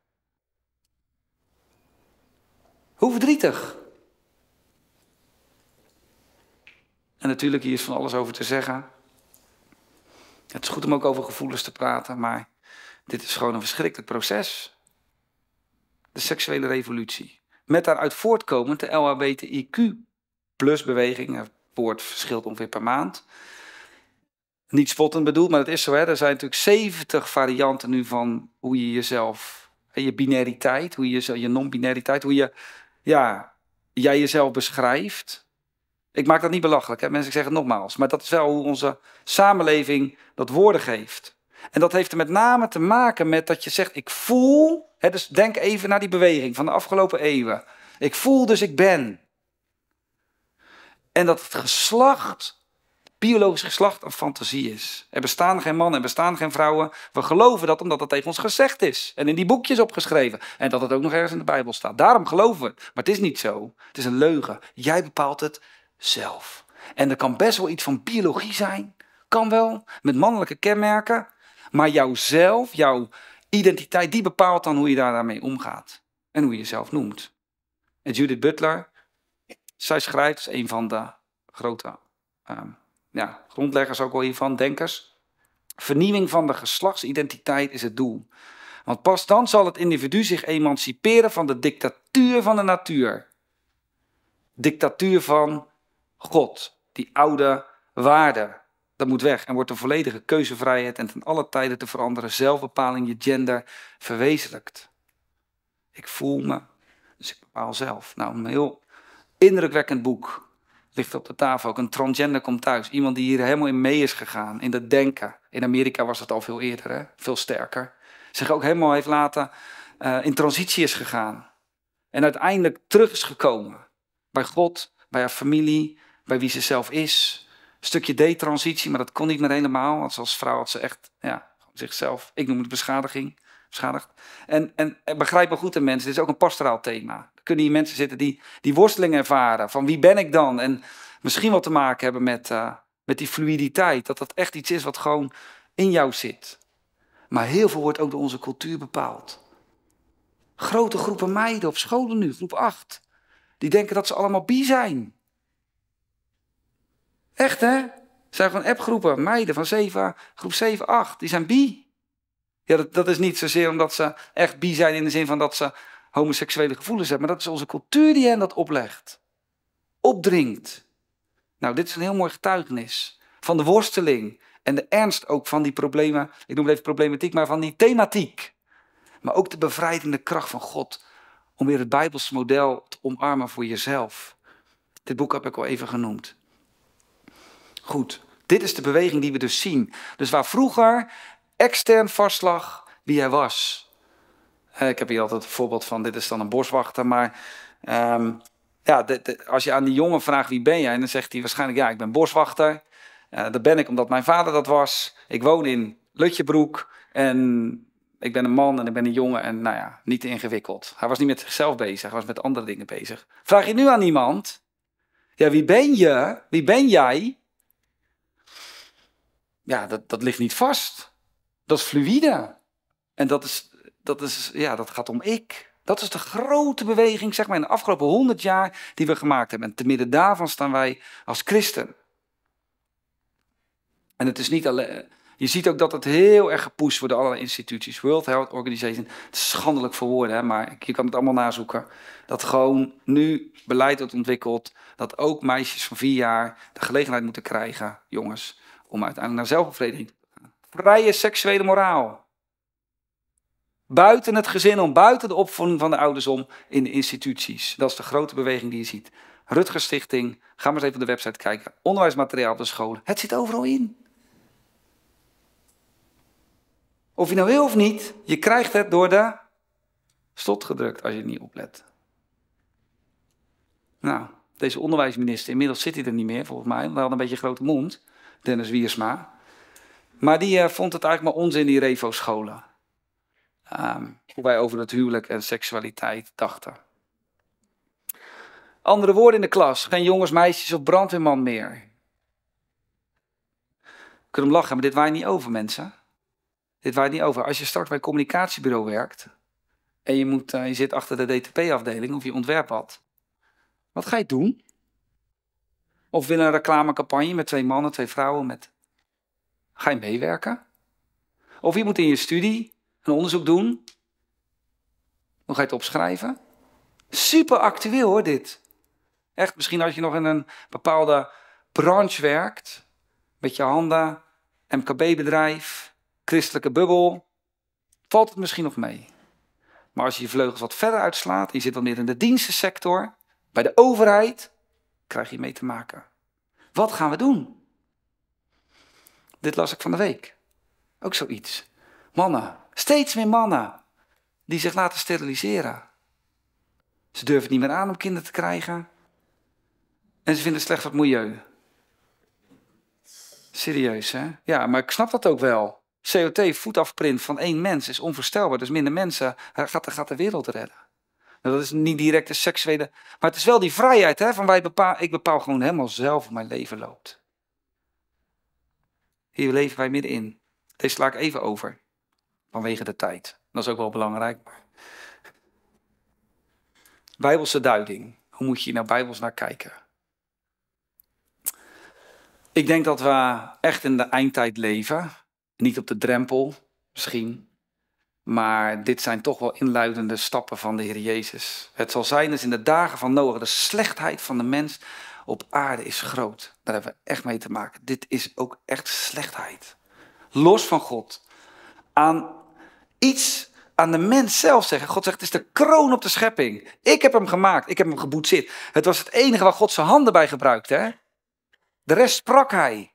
Hoe verdrietig. En natuurlijk, hier is van alles over te zeggen. Het is goed om ook over gevoelens te praten, maar dit is gewoon een verschrikkelijk proces. De seksuele revolutie. Met daaruit voortkomend de LHBTIQ plus beweging. Het woord verschilt ongeveer per maand. Niet spottend bedoeld, maar dat is zo. Hè. Er zijn natuurlijk 70 varianten nu van hoe je jezelf, je binariteit, hoe je, je non-binariteit, hoe je, ja, jij jezelf beschrijft. Ik maak dat niet belachelijk, hè. mensen zeggen het nogmaals. Maar dat is wel hoe onze samenleving dat woorden geeft. En dat heeft er met name te maken met dat je zegt: ik voel dus denk even naar die beweging van de afgelopen eeuwen. Ik voel dus ik ben. En dat het geslacht, biologisch geslacht, een fantasie is. Er bestaan geen mannen, er bestaan geen vrouwen. We geloven dat omdat dat tegen ons gezegd is. En in die boekjes opgeschreven. En dat het ook nog ergens in de Bijbel staat. Daarom geloven we het. Maar het is niet zo. Het is een leugen. Jij bepaalt het zelf. En er kan best wel iets van biologie zijn. Kan wel. Met mannelijke kenmerken. Maar jouzelf, jouw identiteit, die bepaalt dan hoe je daar, daarmee omgaat. En hoe je jezelf noemt. En Judith Butler, zij schrijft, is een van de grote ehm, ja, grondleggers ook al hiervan, denkers. Vernieuwing van de geslachtsidentiteit is het doel. Want pas dan zal het individu zich emanciperen van de dictatuur van de natuur. Dictatuur van God, die oude waarden dat moet weg en wordt de volledige keuzevrijheid en ten alle tijden te veranderen zelfbepaling, je gender, verwezenlijkt. Ik voel me, dus ik bepaal zelf. Nou, een heel indrukwekkend boek ligt op de tafel. Ook een transgender komt thuis. Iemand die hier helemaal in mee is gegaan, in dat denken. In Amerika was dat al veel eerder, hè? veel sterker. Zich ook helemaal heeft laten, eh, in transitie is gegaan. En uiteindelijk terug is gekomen bij God, bij haar familie, bij wie ze zelf is stukje detransitie, maar dat kon niet meer helemaal. Want als vrouw had ze echt ja, zichzelf, ik noem het beschadiging, beschadigd. En, en, en begrijp goed, de mensen, dit is ook een pastoraal thema. Er kunnen hier mensen zitten die, die worsteling ervaren van wie ben ik dan? En misschien wat te maken hebben met, eh, met die fluiditeit. Dat dat echt iets is wat gewoon in jou zit. Maar heel veel wordt ook door onze cultuur bepaald. Grote groepen meiden op scholen nu, groep 8, die denken dat ze allemaal bi zijn. Echt hè? Het zijn gewoon appgroepen, meiden van 7, groep 7, 8, die zijn bi. Ja, dat, dat is niet zozeer omdat ze echt bi zijn in de zin van dat ze homoseksuele gevoelens hebben, maar dat is onze cultuur die hen dat oplegt, opdringt. Nou, dit is een heel mooi getuigenis van de worsteling en de ernst ook van die problemen, ik noem het even problematiek, maar van die thematiek. Maar ook de bevrijdende kracht van God om weer het Bijbels model te omarmen voor jezelf. Dit boek heb ik al even genoemd goed. Dit is de beweging die we dus zien. Dus waar vroeger extern vastlag wie hij was. Eh, ik heb hier altijd het voorbeeld van, dit is dan een boswachter, maar ehm, ja, de, als je aan die jongen vraagt wie ben jij, dan zegt hij waarschijnlijk ja, ik ben boswachter. Uh, eh, dat ben ik omdat mijn vader dat was. Ik woon in Lutjebroek en ik ben een man en ik ben een jongen en nou ja, niet ingewikkeld. Hij was niet met zichzelf bezig, hij was met andere dingen bezig. Vraag je nu aan iemand, ja wie ben je, wie ben jij? ja, dat, dat ligt niet vast. Dat is fluïde. En dat, is, dat, is, ja, dat gaat om ik. Dat is de grote beweging zeg maar, in de afgelopen honderd jaar die we gemaakt hebben. En te midden daarvan staan wij als christen. En het is niet alleen. Je ziet ook dat het heel erg gepoest wordt door allerlei instituties. World Health Organization. Het is schandelijk voor woorden, hè, maar je kan het allemaal nazoeken. Dat gewoon nu beleid wordt ontwikkeld. Dat ook meisjes van vier jaar de gelegenheid moeten krijgen, jongens om uiteindelijk naar zelfbevrediging te gaan. Vrije seksuele moraal. Buiten het gezin om, buiten de opvoeding van de ouders om, in de instituties. Dat is de grote beweging die je ziet. Rutger Stichting, ga maar eens even op de website kijken. Onderwijsmateriaal op de scholen. Het zit overal in. Of je nou wil of niet, je krijgt het door de stot gedrukt als je het niet oplet. Nou, deze onderwijsminister, inmiddels zit hij er niet meer volgens mij, hadden een beetje grote mond. Dennis Wiersma. Maar die eh, vond het eigenlijk maar onzin, die Revo-scholen. Um, hoe wij over het huwelijk en seksualiteit dachten. Andere woorden in de klas. Geen jongens, meisjes of brandweerman meer. Ik kan hem lachen, maar dit waait niet over, mensen. Dit waait niet over. Als je straks bij een communicatiebureau werkt en je, moet, eh, je zit achter de DTP-afdeling of je ontwerp had, wat ga je doen? Of wil een reclamecampagne met twee mannen, twee vrouwen. Met... Ga je meewerken? Of je moet in je studie een onderzoek doen. Dan ga je het opschrijven. Super actueel hoor dit. Echt, misschien als je nog in een bepaalde branche werkt. Met je handen, MKB-bedrijf, christelijke bubbel. Valt het misschien nog mee. Maar als je je vleugels wat verder uitslaat, je zit wat meer in de dienstensector, bij de overheid, krijg je mee te maken. Wat gaan we doen? Dit las ik van de week. Ook zoiets. Mannen, steeds meer mannen die zich laten steriliseren. Ze durven het niet meer aan om kinderen te krijgen. En ze vinden het slecht voor het milieu. Serieus, hè? Ja, maar ik snap dat ook wel. COT, voetafprint van één mens is onvoorstelbaar. Dus minder mensen gaat de wereld redden dat is niet direct de seksuele. Maar het is wel die vrijheid hè, van wij bepaal, ik bepaal gewoon helemaal zelf hoe mijn leven loopt. Hier leven wij middenin. Deze sla ik even over. Vanwege de tijd. Dat is ook wel belangrijk. Bijbelse duiding. Hoe moet je naar Bijbels naar kijken? Ik denk dat we echt in de eindtijd leven. Niet op de drempel, misschien. Maar dit zijn toch wel inluidende stappen van de Heer Jezus. Het zal zijn als dus in de dagen van Noach. De slechtheid van de mens op aarde is groot. Daar hebben we echt mee te maken. Dit is ook echt slechtheid. Los van God. Aan iets, aan de mens zelf zeggen. God zegt, het is de kroon op de schepping. Ik heb hem gemaakt. Ik heb hem geboetseerd. Het was het enige waar God zijn handen bij gebruikte. Hè? De rest sprak hij.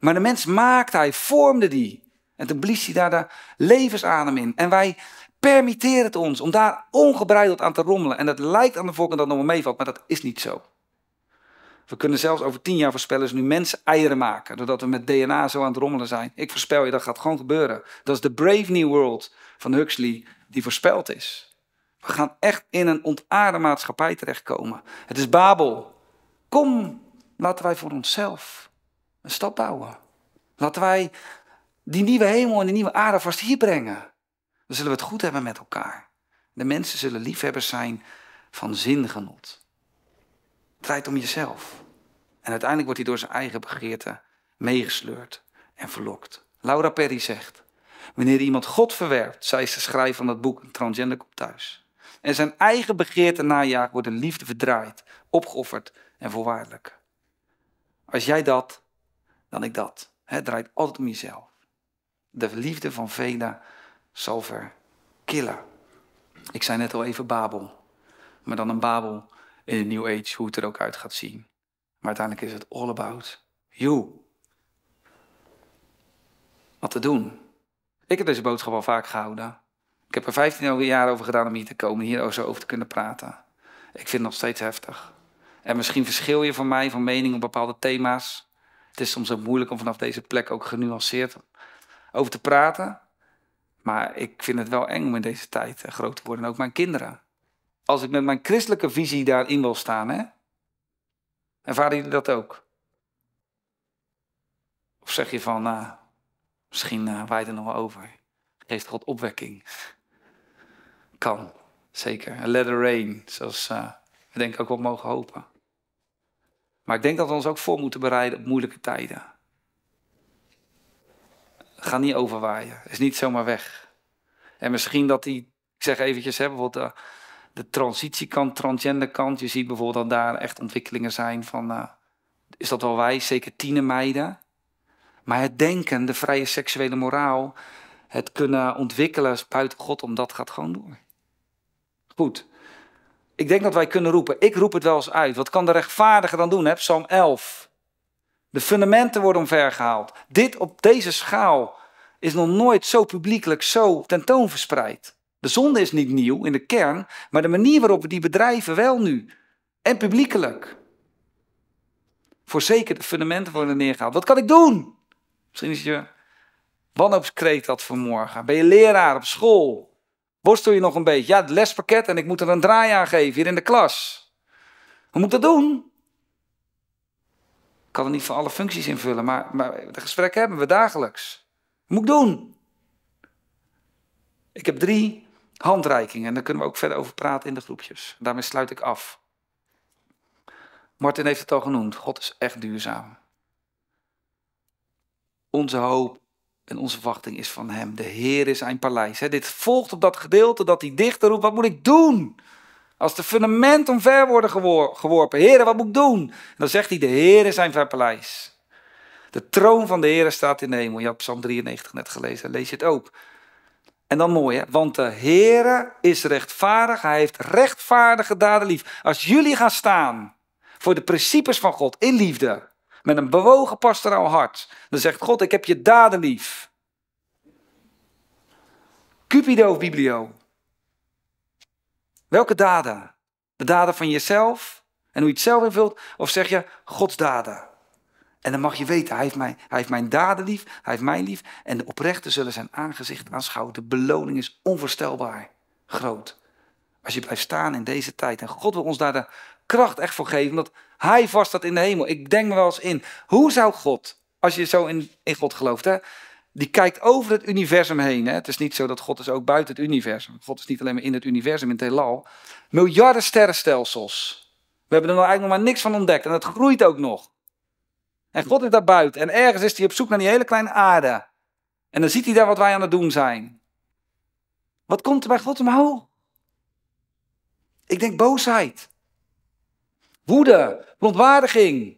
Maar de mens maakte hij, vormde die. En toen blies hij daar de levensadem in. En wij permitteren het ons om daar ongebreideld aan te rommelen. En dat lijkt aan de volk dat het nog wel meevalt, maar dat is niet zo. We kunnen zelfs over tien jaar voorspellen is nu mensen eieren maken. Doordat we met DNA zo aan het rommelen zijn. Ik voorspel je, dat gaat gewoon gebeuren. Dat is de Brave New World van Huxley die voorspeld is. We gaan echt in een ontaarde maatschappij terechtkomen. Het is Babel. Kom, laten wij voor onszelf een stad bouwen. Laten wij die nieuwe hemel en die nieuwe aarde vast hier brengen. Dan zullen we het goed hebben met elkaar. De mensen zullen liefhebbers zijn van zingenot. Het draait om jezelf. En uiteindelijk wordt hij door zijn eigen begeerte meegesleurd en verlokt. Laura Perry zegt: Wanneer iemand God verwerpt, zij is de schrijver van dat boek Transgender komt thuis. En zijn eigen begeerte najaagt, wordt de liefde verdraaid, opgeofferd en voorwaardelijk. Als jij dat, dan ik dat. Het draait altijd om jezelf. De liefde van velen zal verkillen. Ik zei net al even Babel. Maar dan een Babel in de New Age, hoe het er ook uit gaat zien. Maar uiteindelijk is het all about you. Wat te doen. Ik heb deze boodschap al vaak gehouden. Ik heb er 15 jaar over gedaan om hier te komen, hier zo over te kunnen praten. Ik vind het nog steeds heftig. En misschien verschil je van mij van mening op bepaalde thema's. Het is soms ook moeilijk om vanaf deze plek ook genuanceerd over te praten. Maar ik vind het wel eng om in deze tijd eh, groot te worden. ook mijn kinderen. Als ik met mijn christelijke visie daarin wil staan, hè? ervaren jullie dat ook? Of zeg je van, nou, misschien uh, waait er nog wel over. Geeft God opwekking. Kan, zeker. Let the rain, zoals eh, we denk ik ook wel mogen hopen. Maar ik denk dat we ons ook voor moeten bereiden op moeilijke tijden ga niet overwaaien. Is niet zomaar weg. En misschien dat die, ik zeg eventjes, hebben bijvoorbeeld de, eh, de transitiekant, transgender kant. Je ziet bijvoorbeeld dat daar echt ontwikkelingen zijn van, eh, is dat wel wij, zeker tienermeiden. Maar het denken, de vrije seksuele moraal, het kunnen ontwikkelen buiten God, om dat gaat gewoon door. Goed. Ik denk dat wij kunnen roepen. Ik roep het wel eens uit. Wat kan de rechtvaardige dan doen? Heb Psalm 11. De fundamenten worden omvergehaald. Dit op deze schaal is nog nooit zo publiekelijk, zo tentoonverspreid. De zonde is niet nieuw in de kern, maar de manier waarop we die bedrijven wel nu. En publiekelijk. Voorzeker de fundamenten worden neergehaald. Wat kan ik doen? Misschien is je wanhoopskreet dat vanmorgen. Ben je leraar op school? Worstel je nog een beetje? Ja, het lespakket en ik moet er een draai aan geven hier in de klas. Hoe moet ik dat doen? Ik kan er niet van alle functies invullen, maar, maar de gesprekken hebben we dagelijks. moet ik doen? Ik heb drie handreikingen en daar kunnen we ook verder over praten in de groepjes. Daarmee sluit ik af. Martin heeft het al genoemd. God is echt duurzaam. Onze hoop en onze wachting is van Hem. De Heer is zijn paleis. Dit volgt op dat gedeelte dat hij dichter roept: Wat moet ik doen? Als de fundament omver worden geworpen. Heren, wat moet ik doen? Dan zegt hij, de Heere zijn verpaleis. De troon van de Heere staat in de hemel. Je hebt Psalm 93 net gelezen, lees je het ook. En dan mooi hè, want de Heere is rechtvaardig, hij heeft rechtvaardige daden lief. Als jullie gaan staan voor de principes van God in liefde, met een bewogen pastoraal hart, dan zegt God, ik heb je daden lief. Cupido Biblio. Welke daden? De daden van jezelf en hoe je het zelf invult? Of zeg je Gods daden? En dan mag je weten, hij heeft, mij, hij heeft mijn daden lief, hij heeft mij lief. En de oprechten zullen zijn aangezicht aanschouwen. De beloning is onvoorstelbaar groot. Als je blijft staan in deze tijd. En God wil ons daar de kracht echt voor geven. Omdat hij vast staat in de hemel. Ik denk me wel eens in. Hoe zou God, als je zo in, in God gelooft. Hè, die kijkt over het universum heen. Hè? Het is niet zo dat God is ook buiten het universum. God is niet alleen maar in het universum, in het heelal. Miljarden sterrenstelsels. We hebben er nog eigenlijk nog maar niks van ontdekt. En dat groeit ook nog. En God is daar buiten. En ergens is hij op zoek naar die hele kleine aarde. En dan ziet hij daar wat wij aan het doen zijn. Wat komt er bij God omhoog? Ik denk boosheid. Woede, verontwaardiging,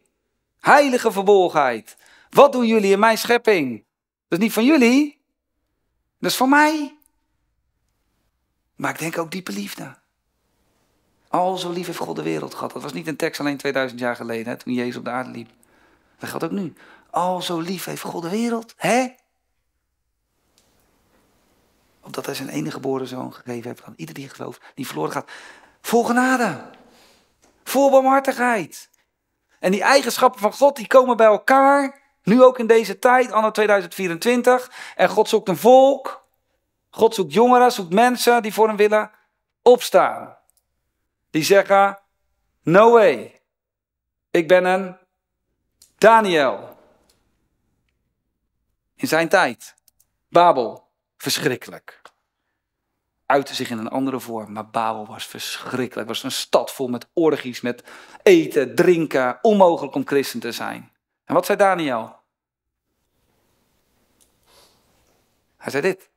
heilige verborgenheid. Wat doen jullie in mijn schepping? Dat is niet van jullie. Dat is van mij. Maar ik denk ook diepe liefde. Al zo lief heeft God de wereld gehad. Dat was niet een tekst alleen 2000 jaar geleden, hè, toen Jezus op de aarde liep. Dat geldt ook nu. Al zo lief heeft God de wereld, hè? Omdat hij zijn enige geboren zoon gegeven heeft aan ieder die gelooft, die verloren gaat. Vol genade. Vol barmhartigheid. En die eigenschappen van God, die komen bij elkaar. Nu ook in deze tijd, anno 2024. En God zoekt een volk. God zoekt jongeren, zoekt mensen die voor hem willen opstaan. Die zeggen, no way. Ik ben een Daniel. In zijn tijd. Babel, verschrikkelijk. Uitte zich in een andere vorm, maar Babel was verschrikkelijk. Het was een stad vol met orgies, met eten, drinken. Onmogelijk om christen te zijn. En wat zei Daniel? Hij zei dit.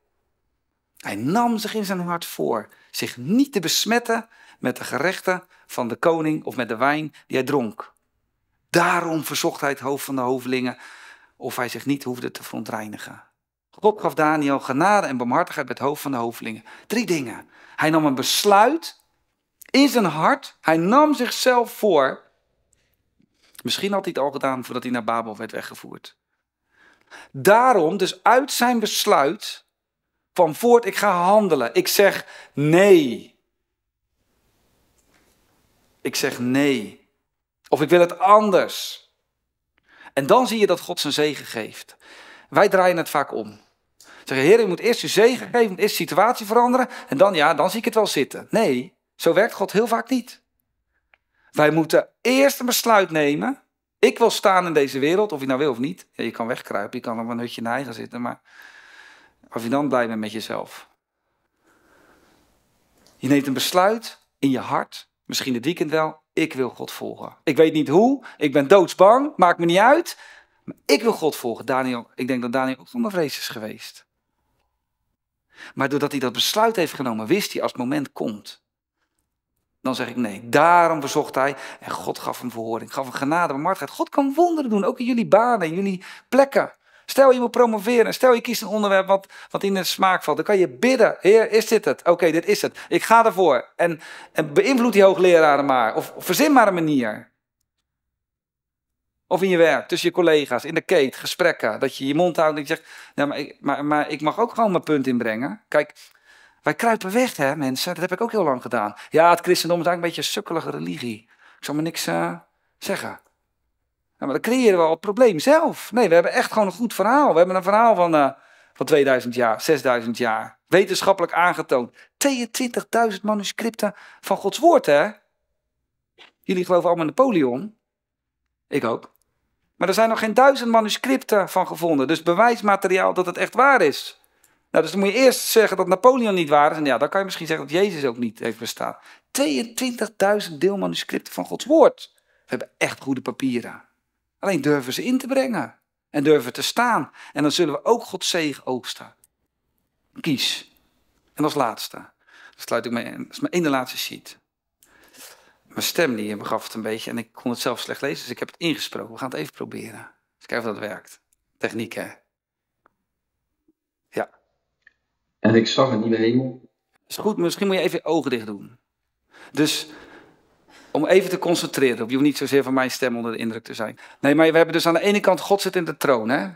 Hij nam zich in zijn hart voor zich niet te besmetten met de gerechten van de koning of met de wijn die hij dronk. Daarom verzocht hij het hoofd van de hovelingen of hij zich niet hoefde te verontreinigen. God gaf Daniel genade en barmhartigheid met het hoofd van de hovelingen. Drie dingen. Hij nam een besluit in zijn hart. Hij nam zichzelf voor Misschien had hij het al gedaan voordat hij naar Babel werd weggevoerd. Daarom, dus uit zijn besluit van voort, ik ga handelen. Ik zeg nee. Ik zeg nee. Of ik wil het anders. En dan zie je dat God zijn zegen geeft. Wij draaien het vaak om. Zeggen, Heer, je moet eerst je zegen geven, eerst de situatie veranderen. En dan, ja, dan zie ik het wel zitten. Nee, zo werkt God heel vaak niet. Wij moeten eerst een besluit nemen. Ik wil staan in deze wereld, of je nou wil of niet. je kan wegkruipen, je kan op een hutje neigen zitten, maar of je dan blij bent met jezelf. Je neemt een besluit in je hart, misschien de weekend wel. Ik wil God volgen. Ik weet niet hoe, ik ben doodsbang, maakt me niet uit. Maar ik wil God volgen. Daniel, ik denk dat Daniel ook zonder vrees is geweest. Maar doordat hij dat besluit heeft genomen, wist hij als het moment komt, dan zeg ik nee. Daarom verzocht hij en God gaf hem verhoring, gaf hem genade, martigheid. God kan wonderen doen, ook in jullie banen, in jullie plekken. Stel je wil promoveren, stel je kiest een onderwerp wat, wat in de smaak valt. Dan kan je bidden, heer, is dit het? Oké, dit is het. Ik ga ervoor. En, en beïnvloed die hoogleraren maar. Of, verzin maar een manier. Of in je werk, tussen je collega's, in de kate, gesprekken. Dat je je mond houdt en je zegt, ja, maar, ik, maar, maar ik mag ook gewoon mijn punt inbrengen. Kijk, wij kruipen weg, hè, mensen. Dat heb ik ook heel lang gedaan. Ja, het christendom is eigenlijk een beetje een sukkelige religie. Ik zal me niks eh, zeggen. Ja, maar dan creëren we al het probleem zelf. Nee, we hebben echt gewoon een goed verhaal. We hebben een verhaal van, eh, van 2000 jaar, 6000 jaar. Wetenschappelijk aangetoond. 22.000 manuscripten van Gods woord, hè? Jullie geloven allemaal in Napoleon. Ik ook. Maar er zijn nog geen duizend manuscripten van gevonden. Dus bewijsmateriaal dat het echt waar is. Nou, dus dan moet je eerst zeggen dat Napoleon niet waar is. En ja, dan kan je misschien zeggen dat Jezus ook niet heeft bestaan. 22.000 deelmanuscripten van Gods woord. We hebben echt goede papieren. Alleen durven ze in te brengen. En durven te staan. En dan zullen we ook Gods zegen oogsten. Kies. En als laatste. Dat sluit ik mee in. Dat is mijn ene laatste sheet. Mijn stem die begaf het een beetje. En ik kon het zelf slecht lezen. Dus ik heb het ingesproken. We gaan het even proberen. Eens kijken of dat werkt. Techniek hè. En ik zag een nieuwe hemel. Is goed, misschien moet je even je ogen dicht doen. Dus om even te concentreren op, je niet zozeer van mijn stem onder de indruk te zijn. Nee, maar we hebben dus aan de ene kant God zit in de troon, hè?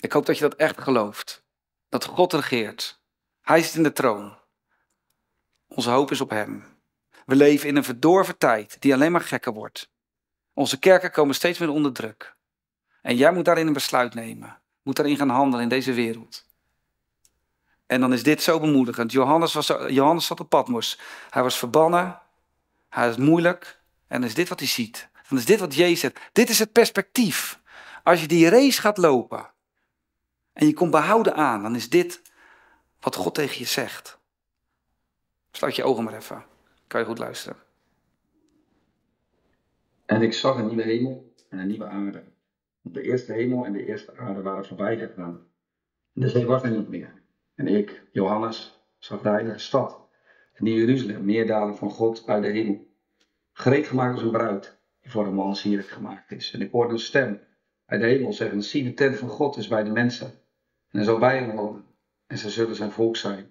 Ik hoop dat je dat echt gelooft. Dat God regeert. Hij zit in de troon. Onze hoop is op Hem. We leven in een verdorven tijd die alleen maar gekker wordt. Onze kerken komen steeds meer onder druk. En jij moet daarin een besluit nemen. Moet daarin gaan handelen in deze wereld. En dan is dit zo bemoedigend. Johannes, was, Johannes zat op Patmos. Hij was verbannen. Hij is moeilijk. En dan is dit wat hij ziet. Dan is dit wat Jezus Dit is het perspectief. Als je die race gaat lopen. En je komt behouden aan. Dan is dit wat God tegen je zegt. Sluit je ogen maar even. Kan je goed luisteren. En ik zag een nieuwe hemel en een nieuwe aarde. De eerste hemel en de eerste aarde waren voorbij gegaan. De zee was er niet meer. En ik, Johannes, zag daar een stad, en die Jeruzalem, neerdalen van God uit de hemel. Gereed gemaakt als een bruid, die voor een man sierlijk gemaakt is. En ik hoorde een stem uit de hemel zeggen, zie de tent van God is bij de mensen. En hij zal bij hen wonen, en zij zullen zijn volk zijn.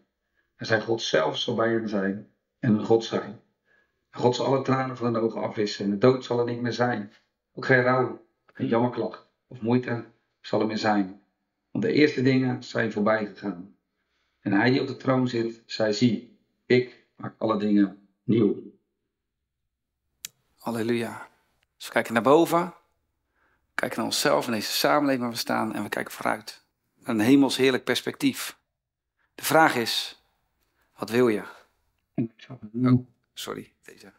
En zijn God zelf zal bij hen zijn, en hun God zijn. En God zal alle tranen van hun ogen afwissen, en de dood zal er niet meer zijn. Ook geen rouw, geen hm. jammerklacht of moeite zal er meer zijn. Want de eerste dingen zijn voorbij gegaan. En hij die op de troon zit, zei: Zie, ik maak alle dingen nieuw. Halleluja. Dus we kijken naar boven, we kijken naar onszelf en deze samenleving waar we staan en we kijken vooruit. Een hemels heerlijk perspectief. De vraag is: wat wil je? Oh, sorry, deze.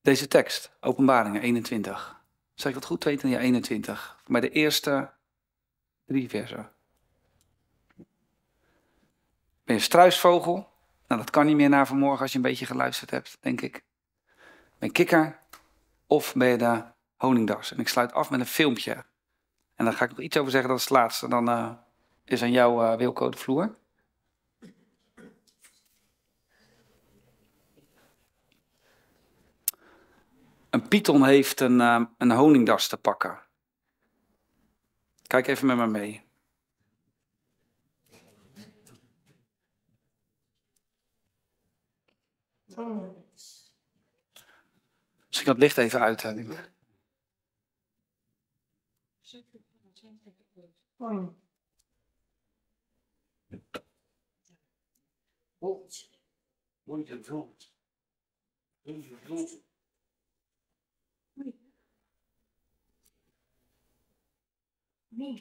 Deze tekst, Openbaringen 21. Zeg ik dat goed? 22, 21. Bij de eerste drie versen. Ben je een struisvogel? Nou, dat kan niet meer na vanmorgen als je een beetje geluisterd hebt, denk ik. Ben je kikker? Of ben je de honingdas? En ik sluit af met een filmpje. En daar ga ik nog iets over zeggen, dat is het laatste. Dan eh, is aan jou, uh, Wilco, de vloer. Een python heeft een, uh, een honingdas te pakken. Kijk even met me mee. Misschien ik het licht even uit. moet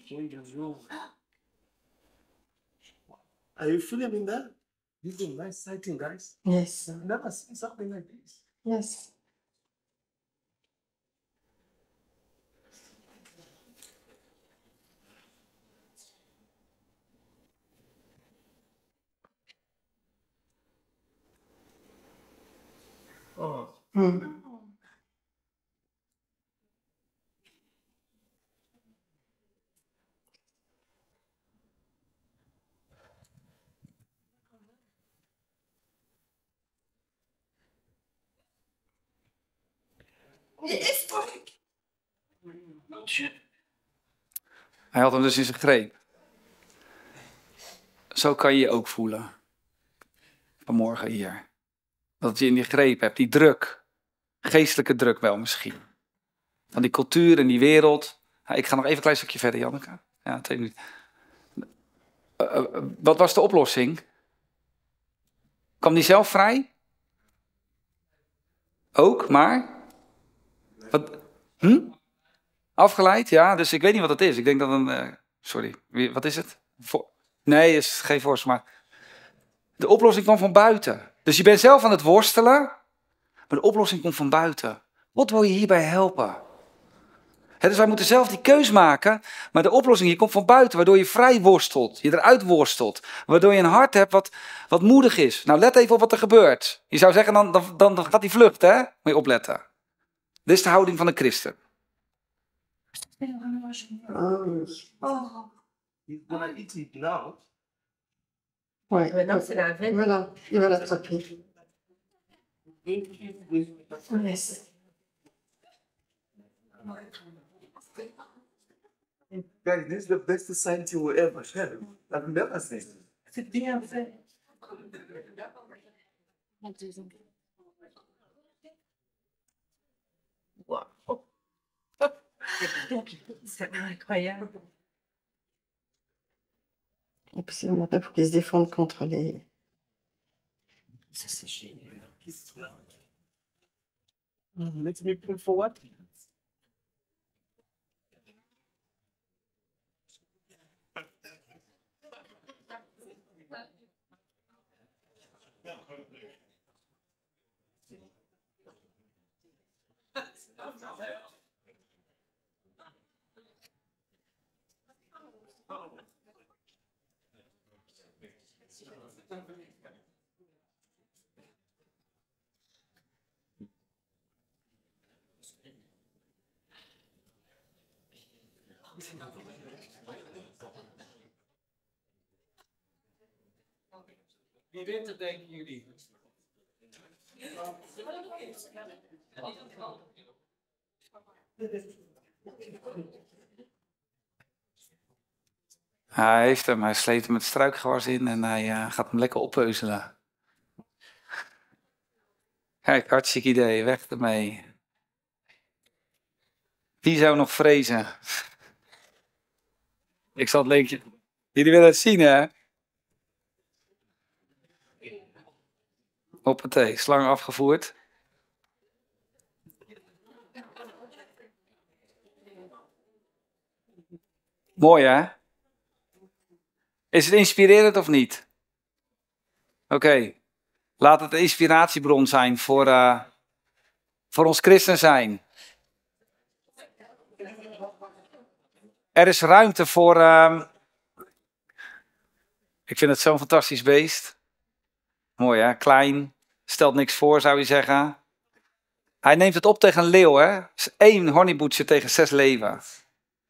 je je je Are you feeling that? This is nice sighting, guys. Yes. I've never seen something like this. Yes. Oh. Mm. Hij is Hij had hem dus in zijn greep. Zo kan je je ook voelen. Vanmorgen hier. Dat je in die greep hebt, die druk. Geestelijke druk wel misschien. Van die cultuur en die wereld. Ik ga nog even een klein stukje verder, Janneke. Ja, twee minuten. Eh, eh, wat was de oplossing? Kwam die zelf vrij? Ook, maar Hm? Afgeleid, ja. Dus ik weet niet wat het is. Ik denk dat een. Eh, sorry, wat is het? Vo nee, is geen voorstel. maar. De oplossing kwam van buiten. Dus je bent zelf aan het worstelen, maar de oplossing komt van buiten. Wat wil je hierbij helpen? He, dus wij moeten zelf die keus maken, maar de oplossing hier komt van buiten, waardoor je vrij worstelt, je eruit worstelt, waardoor je een hart hebt wat, wat moedig is. Nou, let even op wat er gebeurt. Je zou zeggen, dan, dan, dan gaat die vlucht, hè? Moet je opletten. Dit is de houding van een christen. Guys, this is the best society we we'll ever have. I've never seen C'est incroyable. Et puis c'est il faut qu'ils se défendent contre les. Ça c'est génial. Let's move forward. Wie winter denken jullie? Hij heeft hem, hij sleept hem met struikgewas in en hij eh, gaat hem lekker oppeuzelen. Kijk, hartstikke idee, weg ermee. Wie zou nog vrezen? Ik zal het linkje. Jullie willen het zien, hè? Hoppatee, slang afgevoerd. Mooi, hè? Is het inspirerend of niet? Oké, laat het een inspiratiebron zijn voor, eh, voor ons christen zijn. Er is ruimte voor. Ehm, ik vind het zo'n fantastisch beest. Mooi hè, klein. Stelt niks voor, zou je zeggen. Hij neemt het op tegen een leeuw, hè? Eén één tegen zes leeuwen.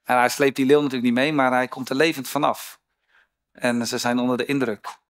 En hij sleept die leeuw natuurlijk niet mee, maar hij komt er levend vanaf. En ze zijn onder de indruk.